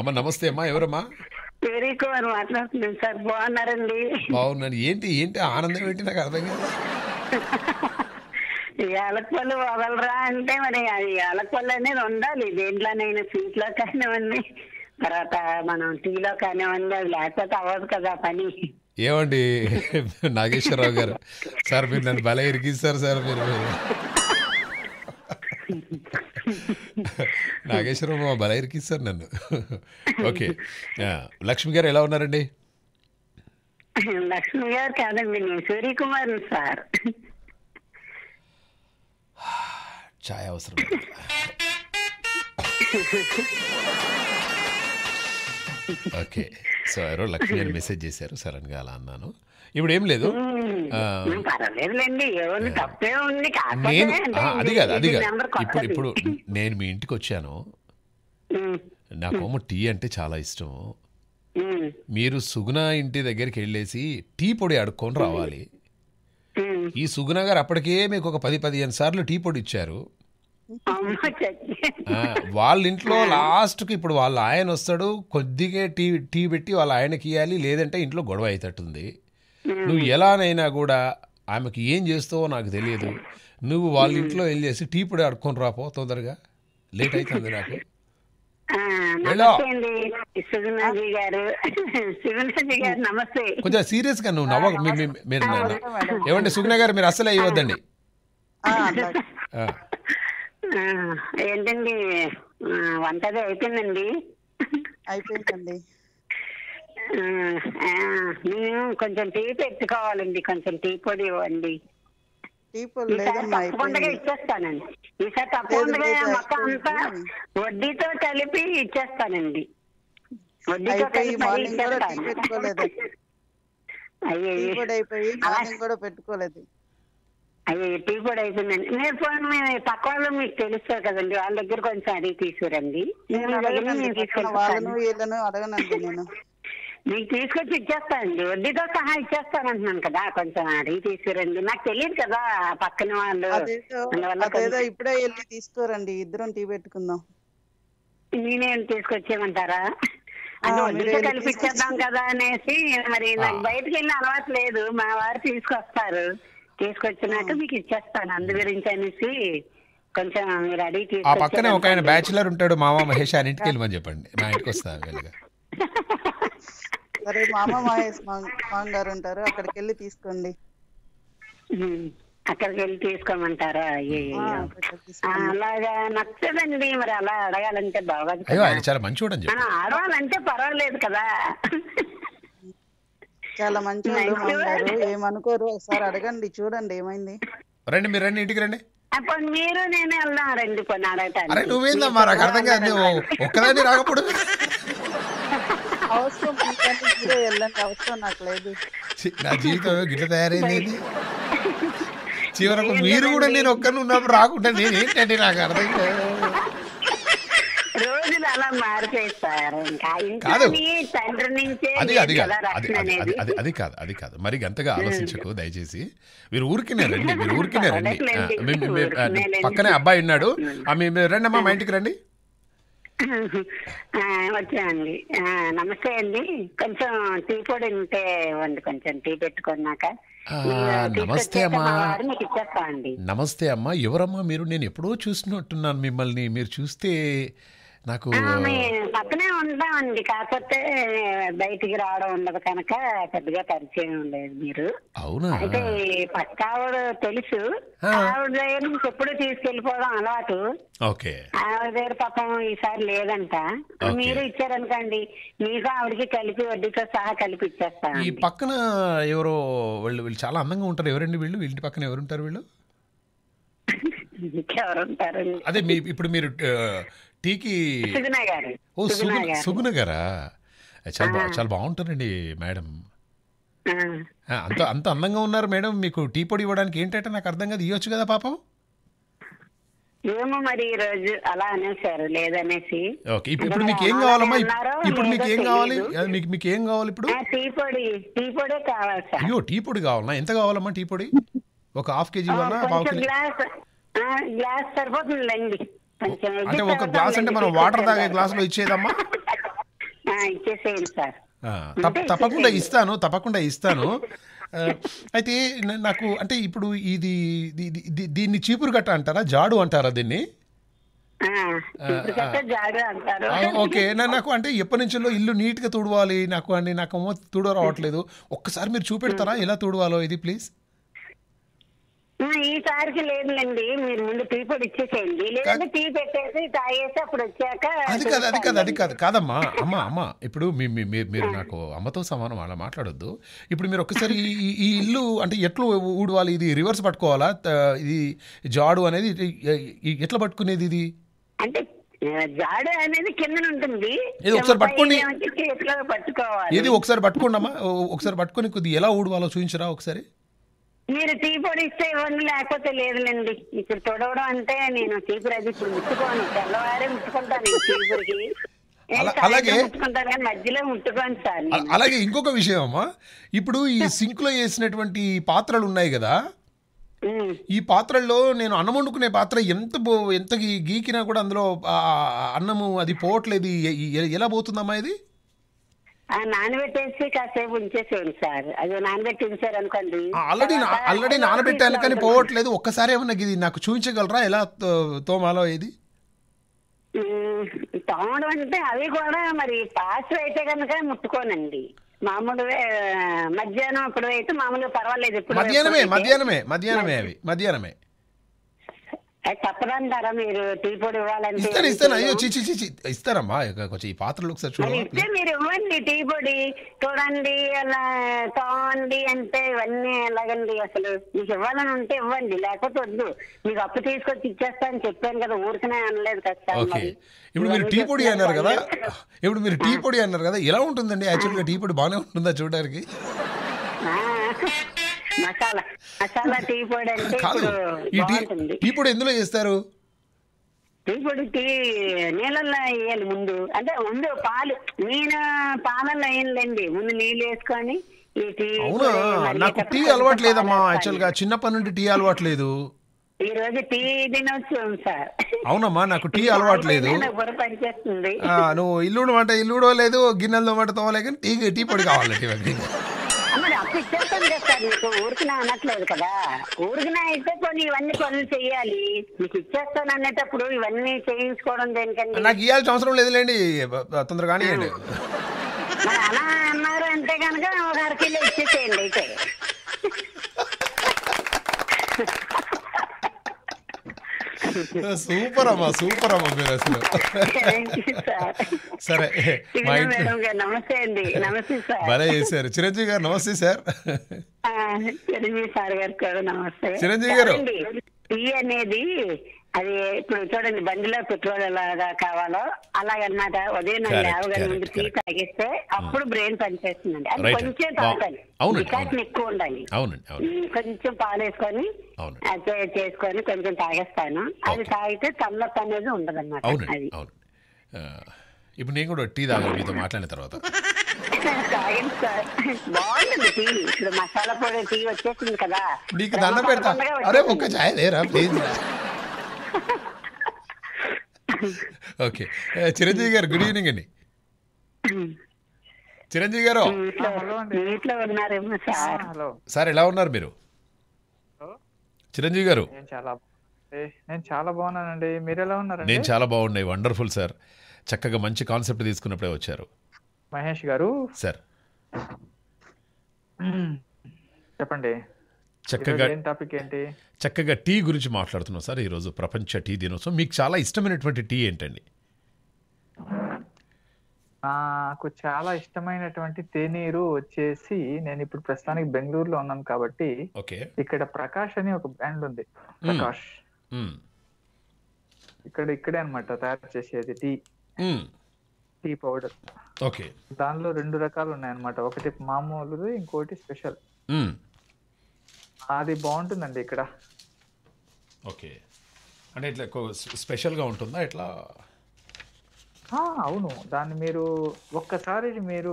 అమ్మ నమస్తే అమ్మా ఎవరమ్మా వేరే కుమార్ మాట్లాడుతున్నాను సార్ బాగున్నారండి బాగున్నాను ఏంటి ఏంటి ఆనందం ఏంటి నాకు అర్థం కాదు ఏలకపల్లి వదలరా అంటే మరి ఏలకపల్లి అనేది ఉండాలి దేంట్లోనైనా స్వీట్లో కానివ్వండి తర్వాత మనం టీలో కానివ్వండి అది లేకపోతే అవ్వదు కదా పని ఏమండి నాగేశ్వరరావు గారు సార్ మీరు నన్ను బల ఇరిగిస్తారు సార్ మీరు నాగేశ్వరరావు భలే ఇరికిస్తారు నన్ను ఓకే లక్ష్మి గారు ఎలా ఉన్నారండి లక్ష్మి గారు కాదండి నేను సూర్యకుమార్ సార్ చాయ్ అవసరం ఓకే సో ఎవరో లక్ష్మి గారు మెసేజ్ చేశారు సడన్ గా అలా అన్నాను ఇప్పుడు ఏం లేదు నేను అది కాదు అది కాదు ఇప్పుడు ఇప్పుడు నేను మీ ఇంటికి వచ్చాను నాకేమో టీ అంటే చాలా ఇష్టం మీరు సుగుణ ఇంటి దగ్గరికి వెళ్ళేసి టీ పొడి అడుక్కొని రావాలి ఈ సుగుణ గారు అప్పటికే మీకు ఒక పది పదిహేను సార్లు టీ పొడి ఇచ్చారు వాళ్ళ ఇంట్లో లాస్ట్కి ఇప్పుడు వాళ్ళ ఆయన వస్తాడు కొద్దిగా టీ టీ పెట్టి వాళ్ళ ఆయనకి ఇవ్వాలి లేదంటే ఇంట్లో గొడవ అయితట్టుంది నువ్వు ఎలానైనా కూడా ఆమెకి ఏం చేస్తావో నాకు తెలియదు నువ్వు వాళ్ళ ఇంట్లో వెళ్ళేసి టీ పొడి ఆడుకొని రాపో తొందరగా లేట్ అవుతుంది నాకు సుగుణాజీ గారు సుగుణాజీ గారు నమస్తే కొంచెం సీరియస్ గా నువ్వు నవ్వ మీరు ఏమంటే సుగుణ గారు మీరు అసలే ఇవ్వద్దండి ఏంటండి వంటది అయిపోయిందండి అయిపోయిందండి మేము కొంచెం టీ పెట్టుకోవాలండి కొంచెం టీ పొడి ఇవ్వండి టీపోలు లేదమ్మా ఇచ్చేస్తానండి ఈసారి తప్పకుండా మొత్తం అంతా వడ్డీతో కలిపి ఇచ్చేస్తానండి వడ్డీతో కలిపి పెట్టుకోలేదు టీ కూడా అయిపోయి కూడా పెట్టుకోలేదు అయ్యో టీ కూడా అయిపోయిందండి మీరు ఫోన్ పక్క వాళ్ళు మీకు తెలుస్తారు కదండి వాళ్ళ దగ్గర కొంచెం అడిగి తీసుకురండి నేను వీళ్ళను అడగనండి మీకు తీసుకొచ్చి ఇచ్చేస్తానండి వడ్డీతో సహా ఇచ్చేస్తానంటున్నాను కదా కొంచెం అడిగి తీసుకురండి నాకు తెలియదు కదా పక్కన వాళ్ళు ఇప్పుడే వెళ్ళి తీసుకోరండి ఇద్దరం టీ పెట్టుకుందాం నేనేం తీసుకొచ్చేయమంటారా అంటే వడ్డీతో కలిపి ఇచ్చేద్దాం కదా అనేసి మరి నాకు బయటకు వెళ్ళిన అలవాటు లేదు మా వారు తీసుకొస్తారు తీసుకొచ్చినాక మీకు ఇచ్చేస్తాను అందు గురించి అనేసి కొంచెం మీరు అడిగి ఆ పక్కనే ఒక ఆయన ఉంటాడు మామ మహేష్ అని వెళ్ళమని చెప్పండి మా ఇంటికి వస్తాను సరే మా అమ్మ మామ గారు ఉంటారు అక్కడికి వెళ్ళి తీసుకోండి అక్కడికి వెళ్ళి తీసుకోమంటారా అలాగా నచ్చదండి మరి అలా అడగాలంటే బాగా చాలా మంచి మనం పర్వాలేదు కదా చాలా మంచి ఏమనుకోరు ఒకసారి అడగండి చూడండి ఏమైంది రండి మీరు రండి ఇంటికి రండి మీరు నేనే వెళ్దాం రండి పని అడగటాను అరే నువ్వేందమ్మా నాకు అర్థం కాదు ఒక్కదాన్ని రాకపోవడం నా జీవితం గిట్ల తయారైంది చివరకు మీరు కూడా నేను ఒక్కరిని ఉన్నప్పుడు రాకుండా నేను ఏంటంటే నాకు అర్థం కాదు అది అది కాదు అది అది అది కాదు అది కాదు మరి అంతగా ఆలోచించకు దయచేసి మీరు ఊరికినే రండి మీరు ఊరికినే రండి పక్కనే అబ్బాయి ఉన్నాడు రండి అమ్మా మా ఇంటికి రండి వచ్చాయండి నమస్తే అండి కొంచెం టీ పొడి ఉంటే ఇవ్వండి కొంచెం టీ పెట్టుకున్నాక నమస్తే అమ్మా నమస్తే అమ్మా ఎవరమ్మా మీరు నేను ఎప్పుడో చూసినట్టున్నాను మిమ్మల్ని మీరు చూస్తే నాకు ఉంటామండి కాకపోతే బయటికి రావడం ఉండదు కనుక పెద్దగా పరిచయం లేదు మీరు అవునా అయితే పక్క ఆవిడ తెలుసు ఆవిడ దగ్గర నుంచి ఎప్పుడు తీసుకెళ్లిపోవడం అలవాటు ఓకే ఆవిడ దగ్గర పాపం ఈసారి లేదంట మీరు ఇచ్చారనుకోండి మీకు ఆవిడకి కలిపి వడ్డీతో సహా కలిపి ఇచ్చేస్తాను ఈ పక్కన ఎవరో వీళ్ళు వీళ్ళు చాలా అందంగా ఉంటారు ఎవరండి వీళ్ళు వీళ్ళ పక్కన ఎవరుంటారు వీళ్ళు అదే మీ ఇప్పుడు మీరు టీకి ఓ సుగుణ గారా చాలా బా చాలా బాగుంటారండి మేడం అంత అంత అందంగా ఉన్నారు మేడం మీకు టీ పొడి ఇవ్వడానికి ఏంటంటే నాకు అర్థం కాదు ఇవ్వచ్చు కదా పాపం ఏమో మరి ఈ రోజు అలా అనేసారు లేదనేసి ఇప్పుడు మీకు ఏం కావాలమ్మా ఇప్పుడు మీకు ఏం కావాలి మీకు మీకు ఏం కావాలి ఇప్పుడు టీ పొడి టీ పొడి కావాలి అయ్యో టీ పొడి కావాలన్నా ఎంత కావాలమ్మా టీ పొడి ఒక హాఫ్ కేజీ ఇవ్వాలా గ్లాస్ గ్లాస్ సరిపోతుందండి అంటే ఒక గ్లాస్ అంటే మనం వాటర్ తాగే లో ఇచ్చేదమ్మా తప్పకుండా ఇస్తాను తప్పకుండా ఇస్తాను అయితే నాకు అంటే ఇప్పుడు ఇది దీన్ని చీపురు గట్ట అంటారా జాడు అంటారా దీన్ని ఓకే నాకు అంటే ఎప్పటి నుంచో ఇల్లు నీట్గా తుడవాలి నాకు అండి నాకు తుడవరావట్లేదు రావట్లేదు ఒక్కసారి మీరు చూపెడతారా ఎలా తుడవాలో ఇది ప్లీజ్ ఈసారికి లేదులేండి మీరు ముందు టీ పొడి ఇచ్చేసేయండి లేదంటే టీ పెట్టేసి తాగేసి అప్పుడు వచ్చాక అది కాదు అది కాదు అది కాదు కాదమ్మా అమ్మ అమ్మ ఇప్పుడు మీరు నాకు అమ్మతో సమానం అలా మాట్లాడొద్దు ఇప్పుడు మీరు ఒక్కసారి ఈ ఇల్లు అంటే ఎట్లు ఊడవాలి ఇది రివర్స్ పట్టుకోవాలా ఇది జాడు అనేది ఎట్లా పట్టుకునేది ఇది అంటే జాడ అనేది కింద ఉంటుంది ఒకసారి పట్టుకోండి పట్టుకోవాలి ఇది ఒకసారి పట్టుకోండి అమ్మా ఒకసారి పట్టుకొని కొద్ది ఎలా ఊడవాలో చూపించరా ఒకసారి మీరు టీ పొడి ఇస్తే ఇవ్వండి లేకపోతే లేదులేండి ఇప్పుడు తొడవడం అంటే నేను టీ పొడి అది ఇప్పుడు ముట్టుకోను తెల్లవారే ముట్టుకుంటాను టీ పొడికి అలాగే అలాగే ఇంకొక విషయం అమ్మా ఇప్పుడు ఈ సింక్ లో వేసినటువంటి పాత్రలు ఉన్నాయి కదా ఈ పాత్రల్లో నేను అన్నం వండుకునే పాత్ర ఎంత ఎంత గీకినా కూడా అందులో అన్నము అది పోవట్లేదు ఎలా పోతుందమ్మా ఇది నానబెట్టేసి కాసేపు ఉంచేసేయండి సార్ అది నానబెట్టి ఉంచారు అనుకోండి ఆల్రెడీ ఆల్రెడీ నానబెట్టాను కానీ పోవట్లేదు ఒక్కసారి ఏమన్నా ఇది నాకు చూపించగలరా ఎలా తోమాలో ఇది తోమడం అంటే అవి కూడా మరి పాస్ అయితే కనుక ముట్టుకోనండి మామూలుగా మధ్యాహ్నం అప్పుడు అయితే మామూలుగా పర్వాలేదు మధ్యాహ్నమే మధ్యాహ్నమే మధ్యాహ్నమే అవి మధ్యాహ్నమే తప్పదంటారా మీరు టీ పొడి ఇవ్వాలంటే ఇస్తాను ఇస్తాను అయ్యో చిచి చిచి ఇస్తానమ్మా కొంచెం ఈ పాత్రలు ఒకసారి చూడండి మీరు ఇవ్వండి టీ పొడి చూడండి అలా తోండి అంటే ఇవన్నీ ఎలాగండి అసలు మీకు ఇవ్వాలని ఉంటే ఇవ్వండి లేకపోతే వద్దు మీకు అప్పు తీసుకొచ్చి ఇచ్చేస్తాను చెప్పాను కదా ఊరికనే అనలేదు కదా ఓకే ఇప్పుడు మీరు టీ పొడి అన్నారు కదా ఇప్పుడు మీరు టీ పొడి అన్నారు కదా ఇలా ఉంటుందండి యాక్చువల్గా టీ పొడి బాగానే ఉంటుందా చూడడానికి మసాలా మసాలా టీ పొడి అంటే కాదు టీ పొడి ఎందులో చేస్తారు టీ పొడికి నీళ్ళల్లో వేయాలి ముందు అంటే ముందు పాలు నేను పాలల్లో వేయలేండి ముందు నీళ్ళు వేసుకొని ఈ అవునా నాకు టీ అలవాటు లేదమ్మా యాక్చువల్ గా చిన్నప్పటి నుండి టీ అలవాటు లేదు ఈ రోజు టీ తినొచ్చు సార్ అవునమ్మా నాకు టీ అలవాటు లేదు నువ్వు ఇల్లుడు వంట ఇల్లుడో లేదు గిన్నెలతో వంట తోవలే కానీ టీ టీ పొడి కావాలి మరి అప్పు ఇచ్చేస్తాం కదా సార్ మీకు ఊరికి నా అనట్లేదు కదా ఊరికి నా అయితే కొన్ని ఇవన్నీ పనులు చేయాలి మీకు ఇచ్చేస్తాను అనేటప్పుడు ఇవన్నీ చేయించుకోవడం దేనికండి నాకు ఇవ్వాల్సిన అవసరం లేదులేండి తొందరగా అలా అన్నారు అంటే కనుక ఒక అరకిలో ఇచ్చేసేయండి అయితే సూపర్ అమ్మా సూపర్ అమ్మా మీరు అసలు సరే మా ఇంట్లో భలే చేశారు చిరంజీవి గారు నమస్తే సార్ చిరంజీవి సార్ గారు నమస్తే చిరంజీవి గారు అనేది అది ఇప్పుడు చూడండి బండిలో పెట్రోల్ ఎలాగా కావాలో అలాగన్నమాట ఉదయం లేవగానే ముందు టీ తాగిస్తే అప్పుడు hmm. బ్రెయిన్ పనిచేస్తుందండి అది కొంచెం తాగండి వికాసం ఎక్కువ ఉండాలి కొంచెం పాలు వేసుకొని చేసుకొని కొంచెం తాగేస్తాను అది తాగితే తల్లొప్ప అనేది ఉండదు అనమాట అది ఇప్పుడు నేను కూడా టీ తాగా మీతో మాట్లాడిన తర్వాత మసాలా పొడి టీ వచ్చేసింది కదా నీకు దండ పెడతా అరే ఒక్క చాయ్ లేరా please okay Chiranjeevi uh, garu good evening అండి చిరంజీవి గారు సార్ ఎలా ఉన్నారు మీరు చిరంజీవి గారు నేను చాలా బాగున్నానండి మీరు ఎలా ఉన్నారు నేను చాలా బాగున్నాయి వండర్ఫుల్ సార్ చక్కగా మంచి కాన్సెప్ట్ తీసుకున్నప్పుడే వచ్చారు మహేష్ గారు సార్ చెప్పండి చక్కగా టాపిక్ ఏంటి చక్కగా టీ గురించి మాట్లాడుతున్నాం సార్ ఈరోజు ప్రపంచ టీ దినోత్సవం మీకు చాలా ఇష్టమైనటువంటి టీ ఏంటండి నాకు చాలా ఇష్టమైనటువంటి తేనీరు వచ్చేసి నేను ఇప్పుడు ప్రస్తుతానికి బెంగళూరులో ఉన్నాను కాబట్టి ఇక్కడ ప్రకాష్ అని ఒక బ్రాండ్ ఉంది ప్రకాష్ ఇక్కడ ఇక్కడే అనమాట తయారు చేసేది టీ టీ పౌడర్ ఓకే దానిలో రెండు రకాలు ఉన్నాయన్నమాట ఒకటి మామూలుది ఇంకోటి స్పెషల్ అది బాగుంటుందండి ఇక్కడ ఓకే అంటే ఇట్లా స్పెషల్గా ఉంటుందా ఇట్లా అవును దాన్ని మీరు ఒక్కసారి మీరు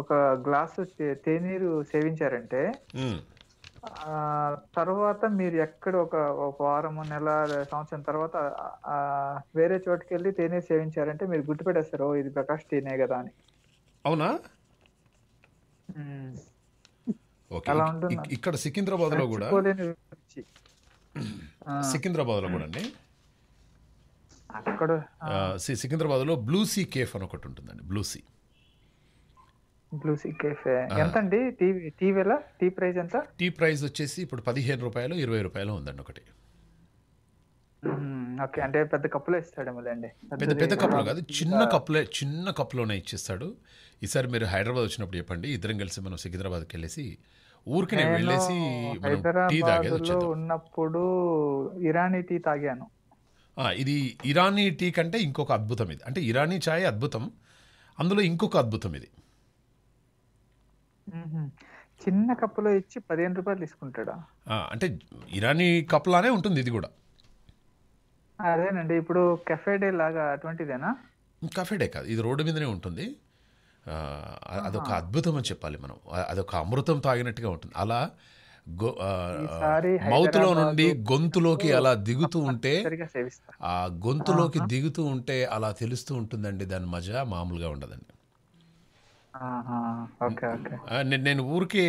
ఒక గ్లాసు తేనీరు సేవించారంటే తర్వాత మీరు ఎక్కడ ఒక ఒక వారం నెల సంవత్సరం తర్వాత వేరే చోటుకి వెళ్ళి తేనె సేవించారంటే మీరు గుర్తుపెట్టేస్తారు ఇది ప్రకాష్ తేనే కదా అని అవునా అలా ఉంటుంది ఇక్కడ సికింద్రాబాద్ లో కూడా సికింద్రాబాద్ లో కూడా అండి అక్కడ సికింద్రాబాద్ లో బ్లూ సీ కేఫ్ అని ఒకటి ఉంటుందండి blue sea blue sea cafe ఎంత అండి టీవీ టీ వేళ టీ ప్రైస్ ఎంత టీ ప్రైస్ వచ్చేసి ఇప్పుడు పదిహేను రూపాయలు ఇరవై రూపాయలు ఉందండి ఒకటి ఓకే అంటే పెద్ద కప్పులో ఇస్తాడేమో అండి పెద్ద పెద్ద కప్పులో కాదు చిన్న కప్పులే చిన్న కప్పులోనే ఇచ్చేస్తాడు ఈసారి మీరు హైదరాబాద్ వచ్చినప్పుడు చెప్పండి ఇద్దరం కలిసి మనం సికింద్రాబాద్కి వెళ్ళేసి ఊరికనే వెళ్ళేసి హైదరాబాద్ ఉన్నప్పుడు ఇరానీ టీ తాగాను ఇది ఇరానీ టీ కంటే ఇంకొక అద్భుతం ఇది అంటే ఇరానీ ఛాయ్ అద్భుతం అందులో ఇంకొక అద్భుతం ఇది చిన్న కప్పులో ఇచ్చి పదిహేను రూపాయలు తీసుకుంటాడా అంటే ఇరానీ కప్ లానే ఉంటుంది ఇది కూడా అదేనండి ఇప్పుడు కెఫేడే లాగా అటువంటిదేనా కెఫేడే కాదు ఇది రోడ్డు మీదనే ఉంటుంది అదొక అద్భుతం అని చెప్పాలి మనం అదొక అమృతం తాగినట్టుగా ఉంటుంది అలా మౌత్లో నుండి గొంతులోకి అలా దిగుతూ ఉంటే ఆ గొంతులోకి దిగుతూ ఉంటే అలా తెలుస్తూ ఉంటుందండి దాని మజ మామూలుగా ఉండదండి నేను ఊరికే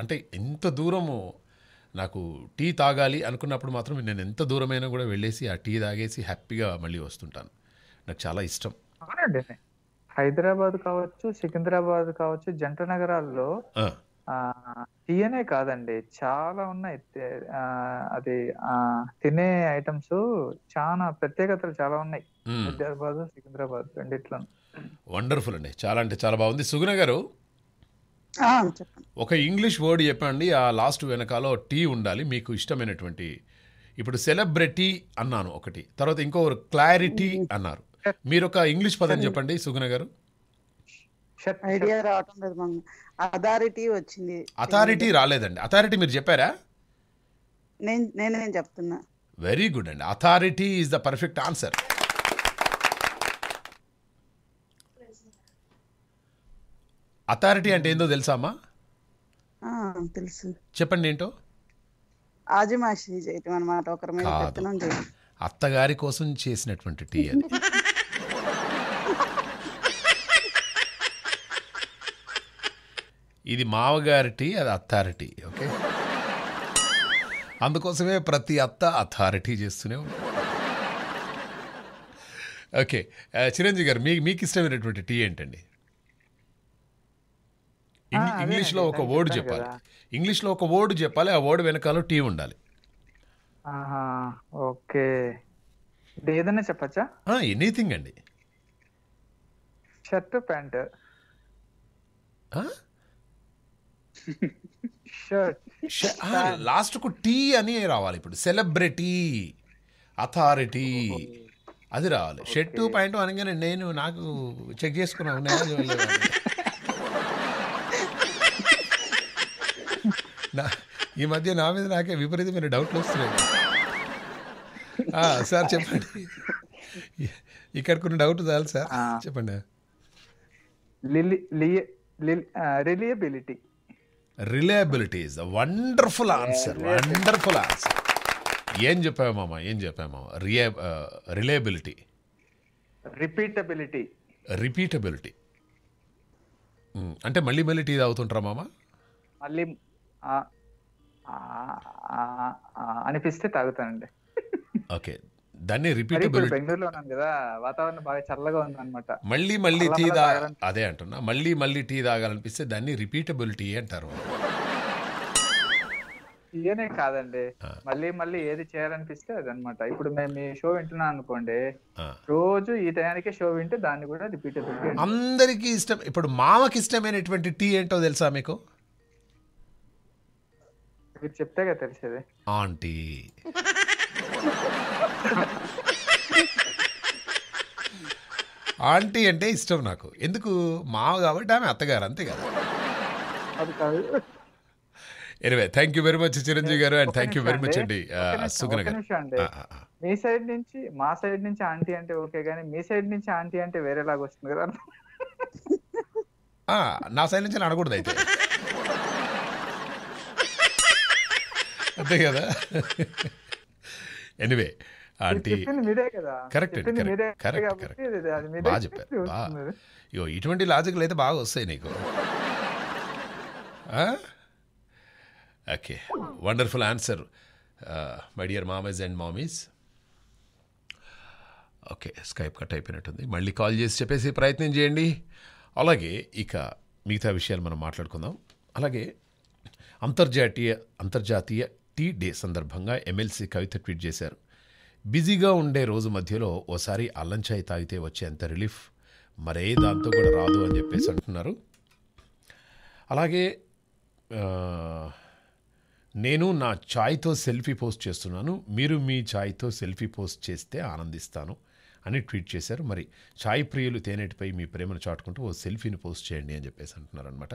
అంటే ఎంత దూరము నాకు టీ తాగాలి అనుకున్నప్పుడు మాత్రం నేను ఎంత దూరమైనా కూడా వెళ్ళేసి ఆ టీ తాగేసి హ్యాపీగా మళ్ళీ వస్తుంటాను నాకు చాలా ఇష్టం హైదరాబాద్ కావచ్చు సికింద్రాబాద్ కావచ్చు జంట నగరాల్లో టీయనే కాదండి చాలా ఉన్నాయి అది తినే ఐటమ్స్ చాలా ప్రత్యేకతలు చాలా ఉన్నాయి హైదరాబాద్ సికింద్రాబాద్ రెండిట్లో వండర్ఫుల్ అండి చాలా అంటే చాలా బాగుంది సుగుణ గారు ఒక ఇంగ్లీష్ వర్డ్ చెప్పండి ఆ లాస్ట్ వెనకాల టీ ఉండాలి మీకు ఇష్టమైనటువంటి ఇప్పుడు సెలబ్రిటీ అన్నాను ఒకటి తర్వాత ఇంకో క్లారిటీ అన్నారు మీరు ఒక ఇంగ్లీష్ పదం చెప్పండి సుగుణ గారు ఐడియా రావటం లేదు అథారిటీ వచ్చింది అథారిటీ రాలేదండి అథారిటీ మీరు చెప్పారా నేను నేను చెప్తున్నా వెరీ గుడ్ అండి authority is the perfect answer authority అంటే ఏందో తెలుసామా తెలుసు చెప్పండి ఏంటో అజమాషి చేయటం ఒకరి మీద అత్తగారి కోసం చేసినటువంటి టీ అది ఇది మావగారిటీ అది అథారిటీ ఓకే అందుకోసమే ప్రతి అత్త అథారిటీ చేస్తూనే ఉంటుంది ఓకే చిరంజీవి గారు మీ మీకు ఇష్టమైనటువంటి టీ ఏంటండి ఇంగ్లీష్లో ఒక వర్డ్ చెప్పాలి ఇంగ్లీష్లో ఒక వర్డ్ చెప్పాలి ఆ వర్డ్ వెనకాల టీ ఉండాలి ఓకే ఏదైనా చెప్పచ్చా ఎనీథింగ్ అండి షర్ట్ ప్యాంట్ లాస్ట్ కు టీ అని రావాలి ఇప్పుడు సెలబ్రిటీ అథారిటీ అది రావాలి షర్టు పాయింట్ అనగానే నేను నాకు చెక్ చేసుకున్నాను ఈ మధ్య నా మీద నాకే విపరీతమైన డౌట్లు వస్తున్నాయి సార్ చెప్పండి ఇక్కడికి డౌట్ చాలు సార్ చెప్పండి reliability reliability is wonderful answer wonderful answer ఏం చెప్పామమ్మా ఏం చెప్పామో రియే రిలయబిలిటీ రిపీటబిలిటీ రిపీటబిలిటీ అంటే మళ్ళీ మళ్ళీ టీ తాగుతుంటారా మామ మళ్ళీ అనిపిస్తే తాగుతానండి ఓకే దాన్ని రిపీటబుల్ కదా వాతావరణం బాగా చల్లగా ఉంది మళ్ళీ మళ్ళీ టీ దా అదే అంటున్నా మళ్ళీ మళ్ళీ టీ తాగాలనిపిస్తే దాన్ని రిపీటబిలిటీ అంటారు ఇదేనే కాదండి మళ్ళీ మళ్ళీ ఏది చేయాలనిపిస్తే అదనమాట ఇప్పుడు మేము ఈ షో వింటున్నాం అనుకోండి రోజు ఈ టయానికి షో వింటే దాన్ని కూడా రిపీటబిలిటీ అందరికి ఇష్టం ఇప్పుడు మామకి ఇష్టమైనటువంటి టీ ఏంటో తెలుసా మీకు మీరు చెప్తే కదా తెలిసేది ఆంటీ ఆంటీ అంటే ఇష్టం నాకు ఎందుకు మావ కాబట్టి ఆమె అత్తగారు అంతే కదా కాదు anyway thank you very much Chiranjeevi garu and thank you very much అండి సుగుణ గారు మీ సైడ్ నుంచి మా సైడ్ నుంచి ఆంటీ అంటే ఓకే కానీ మీ సైడ్ నుంచి ఆంటీ అంటే వేరేలాగా వస్తుంది కదా నా సైడ్ నుంచి అడగకూడదు అయితే అంతే కదా anyway aunty correct correct correct correct బాగా చెప్పారు ఇటువంటి లాజిక్లు అయితే బాగా వస్తాయి నీకు okay wonderful answer my dear mummies and mummies okay Skype cut అయిపోయినట్టుంది మళ్ళీ కాల్ చేసి చెప్పేసి ప్రయత్నం చేయండి అలాగే ఇక మిగతా విషయాలు మనం మాట్లాడుకుందాం అలాగే అంతర్జాతీయ అంతర్జాతీయ టీ డే సందర్భంగా ఎమ్మెల్సీ కవిత ట్వీట్ చేశారు బిజీగా ఉండే రోజు మధ్యలో ఓసారి అల్లం చాయ్ తాగితే అంత రిలీఫ్ మరే దాంతో కూడా రాదు అని చెప్పేసి అంటున్నారు అలాగే నేను నా ఛాయ్తో సెల్ఫీ పోస్ట్ చేస్తున్నాను మీరు మీ ఛాయ్తో సెల్ఫీ పోస్ట్ చేస్తే ఆనందిస్తాను అని ట్వీట్ చేశారు మరి ఛాయ్ ప్రియులు తేనెటిపై మీ ప్రేమను చాటుకుంటూ ఓ సెల్ఫీని పోస్ట్ చేయండి అని చెప్పేసి అంటున్నారు అనమాట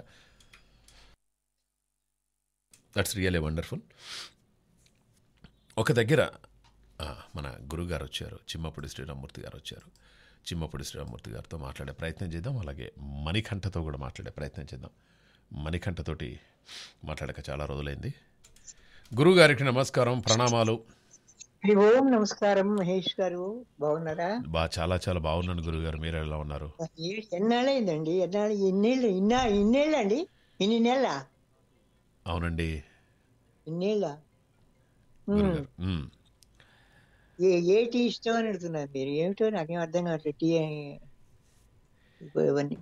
దట్స్ ఏ వండర్ఫుల్ ఒక దగ్గర మన గురుగారు వచ్చారు చిమ్మపూడి శ్రీరామ్మూర్తి గారు వచ్చారు చిమ్మపూడి శ్రీరామ్మూర్తి గారితో మాట్లాడే ప్రయత్నం చేద్దాం అలాగే మణికంఠతో కూడా మాట్లాడే ప్రయత్నం చేద్దాం మణికంఠతోటి మాట్లాడక చాలా రోజులైంది గురుగారికి నమస్కారం ప్రణామాలు ఓం నమస్కారం మహేష్ గారు బాగున్నారా బా చాలా చాలా బాగున్నాను గురుగారు మీరు ఎలా ఉన్నారు ఎన్నాళ్ళైందండి ఎన్నాళ్ళు ఇన్నేళ్ళు ఇన్నేళ్ళు అండి ఇన్ని నెల అవునండి ఇన్నేళ్ళ ఏ టీ ఇష్టం అని అడుగుతున్నారు మీరు ఏమిటో నాకేం అర్థం కావట్లేదు టీ ఇవన్నీ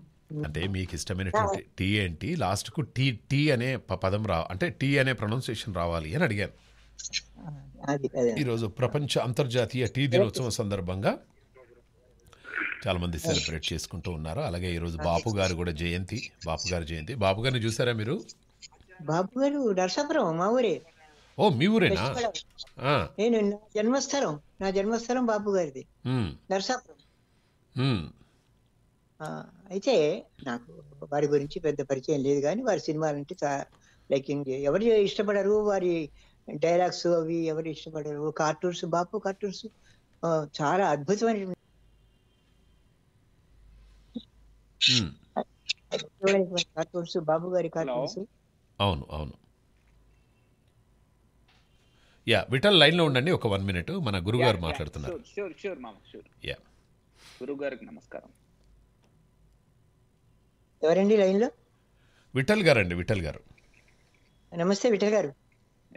అదే మీకు ఇష్టమైనటువంటి టీ ఏంటి లాస్ట్ కు టీ టీ అనే పదం రా అంటే టీ అనే ప్రొనౌన్సియేషన్ రావాలి అని అడిగాను ఈరోజు ప్రపంచ అంతర్జాతీయ టీ దినోత్సవం సందర్భంగా చాలా మంది సెలబ్రేట్ చేసుకుంటూ ఉన్నారు అలాగే ఈరోజు బాపు గారు కూడా జయంతి బాపు గారు జయంతి బాపు గారిని చూసారా మీరు బాపు గారు నర్సాపురం మా ఊరే ఓ మీ ఊరేనా నేను నా జన్మస్థలం నా జన్మస్థలం బాబు గారిది నర్సాపురం అయితే నాకు వారి గురించి పెద్ద పరిచయం లేదు కానీ వారి అంటే లైకింగ్ ఎవరు ఇష్టపడరు వారి డైలాగ్స్ అవి ఎవరు ఇష్టపడరు కార్టూన్స్ బాపు కార్టూన్స్ చాలా అద్భుతమైన కార్టూన్స్ బాబు గారి కార్టూన్స్ అవును అవును యా విఠల్ లైన్లో ఉండండి ఒక వన్ మినిట్ మన గురుగారు మాట్లాడుతున్నారు షూర్ షూర్ మామ షూర్ యా గురుగారికి నమస్కారం ఎవరండి లైన్లో విఠల్ గారు అండి విఠల్ గారు నమస్తే విఠల్ గారు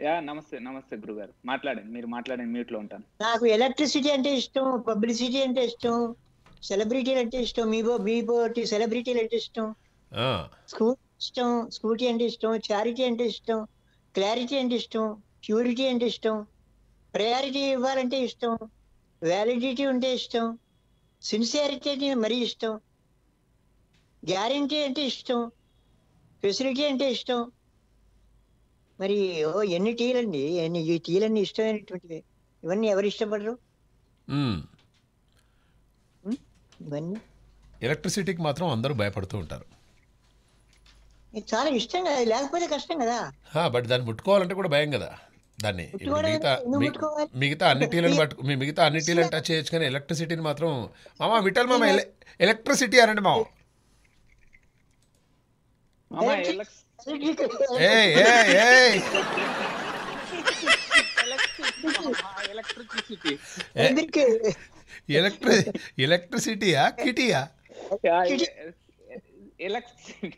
యా నమస్తే నమస్తే గురుగారు మాట్లాడండి మీరు మాట్లాడండి మ్యూట్లో ఉంటాను నాకు ఎలక్ట్రిసిటీ అంటే ఇష్టం పబ్లిసిటీ అంటే ఇష్టం సెలబ్రిటీలు అంటే ఇష్టం మీబో బీబోటి సెలబ్రిటీలు అంటే ఇష్టం స్కూ ఇష్టం స్కూటీ అంటే ఇష్టం చారిటీ అంటే ఇష్టం క్లారిటీ అంటే ఇష్టం ప్యూరిటీ అంటే ఇష్టం ప్రయారిటీ ఇవ్వాలంటే ఇష్టం వ్యాలిడిటీ ఉంటే ఇష్టం సిన్సియారిటీ అంటే మరీ ఇష్టం గ్యారంటీ అంటే ఇష్టం ఫెసిలిటీ అంటే ఇష్టం మరి ఓ ఎన్ని టీలండి ఎన్ని ఈ టీలన్నీ ఇష్టమైనటువంటివి ఇవన్నీ ఎవరు ఇష్టపడరు ఇవన్నీ ఎలక్ట్రిసిటీకి మాత్రం అందరూ భయపడుతూ ఉంటారు చాలా ఇష్టం కదా లేకపోతే కష్టం కదా బట్ దాన్ని ముట్టుకోవాలంటే కూడా భయం కదా దాన్ని మిగతా మిగతా అన్ని టీలను పట్టుకు మీ మిగతా అన్ని టీలను టచ్ చేయొచ్చు కానీ ఎలక్ట్రిసిటీని మాత్రం మామ విఠల్ మామ ఎలక్ట్రిసిటీ అనండి మామ ఎలక్ట్రిసిటీయా కిటీయా ఎలక్ట్రిసిటీ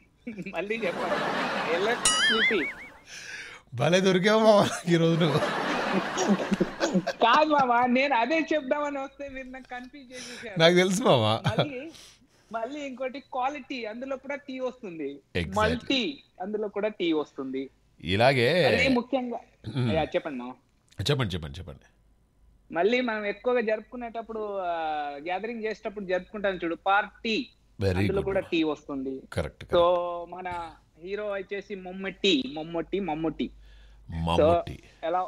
మళ్ళీ చెప్పాలి ఎలక్ట్రిసిటీ భలే దొరికావు ఈ రోజు నువ్వు కాదు మావా నేను అదే చెప్దామని వస్తే మీరు నాకు కన్ఫ్యూజ్ చేసేసారు నాకు తెలుసు మావా మళ్ళీ ఇంకోటి క్వాలిటీ అందులో కూడా టీ వస్తుంది మల్టీ అందులో కూడా టీ వస్తుంది ఇలాగే ముఖ్యంగా చెప్పండి చెప్పండి చెప్పండి చెప్పండి మళ్ళీ మనం ఎక్కువగా జరుపుకునేటప్పుడు గ్యాదరింగ్ చేసేటప్పుడు జరుపుకుంటాం చూడు పార్టీ అందులో కూడా టీ వస్తుంది కరెక్ట్ సో మన హీరో వచ్చేసి మమ్మటి మమ్మటి మమ్మటి మమ్ముట్టి ఎలా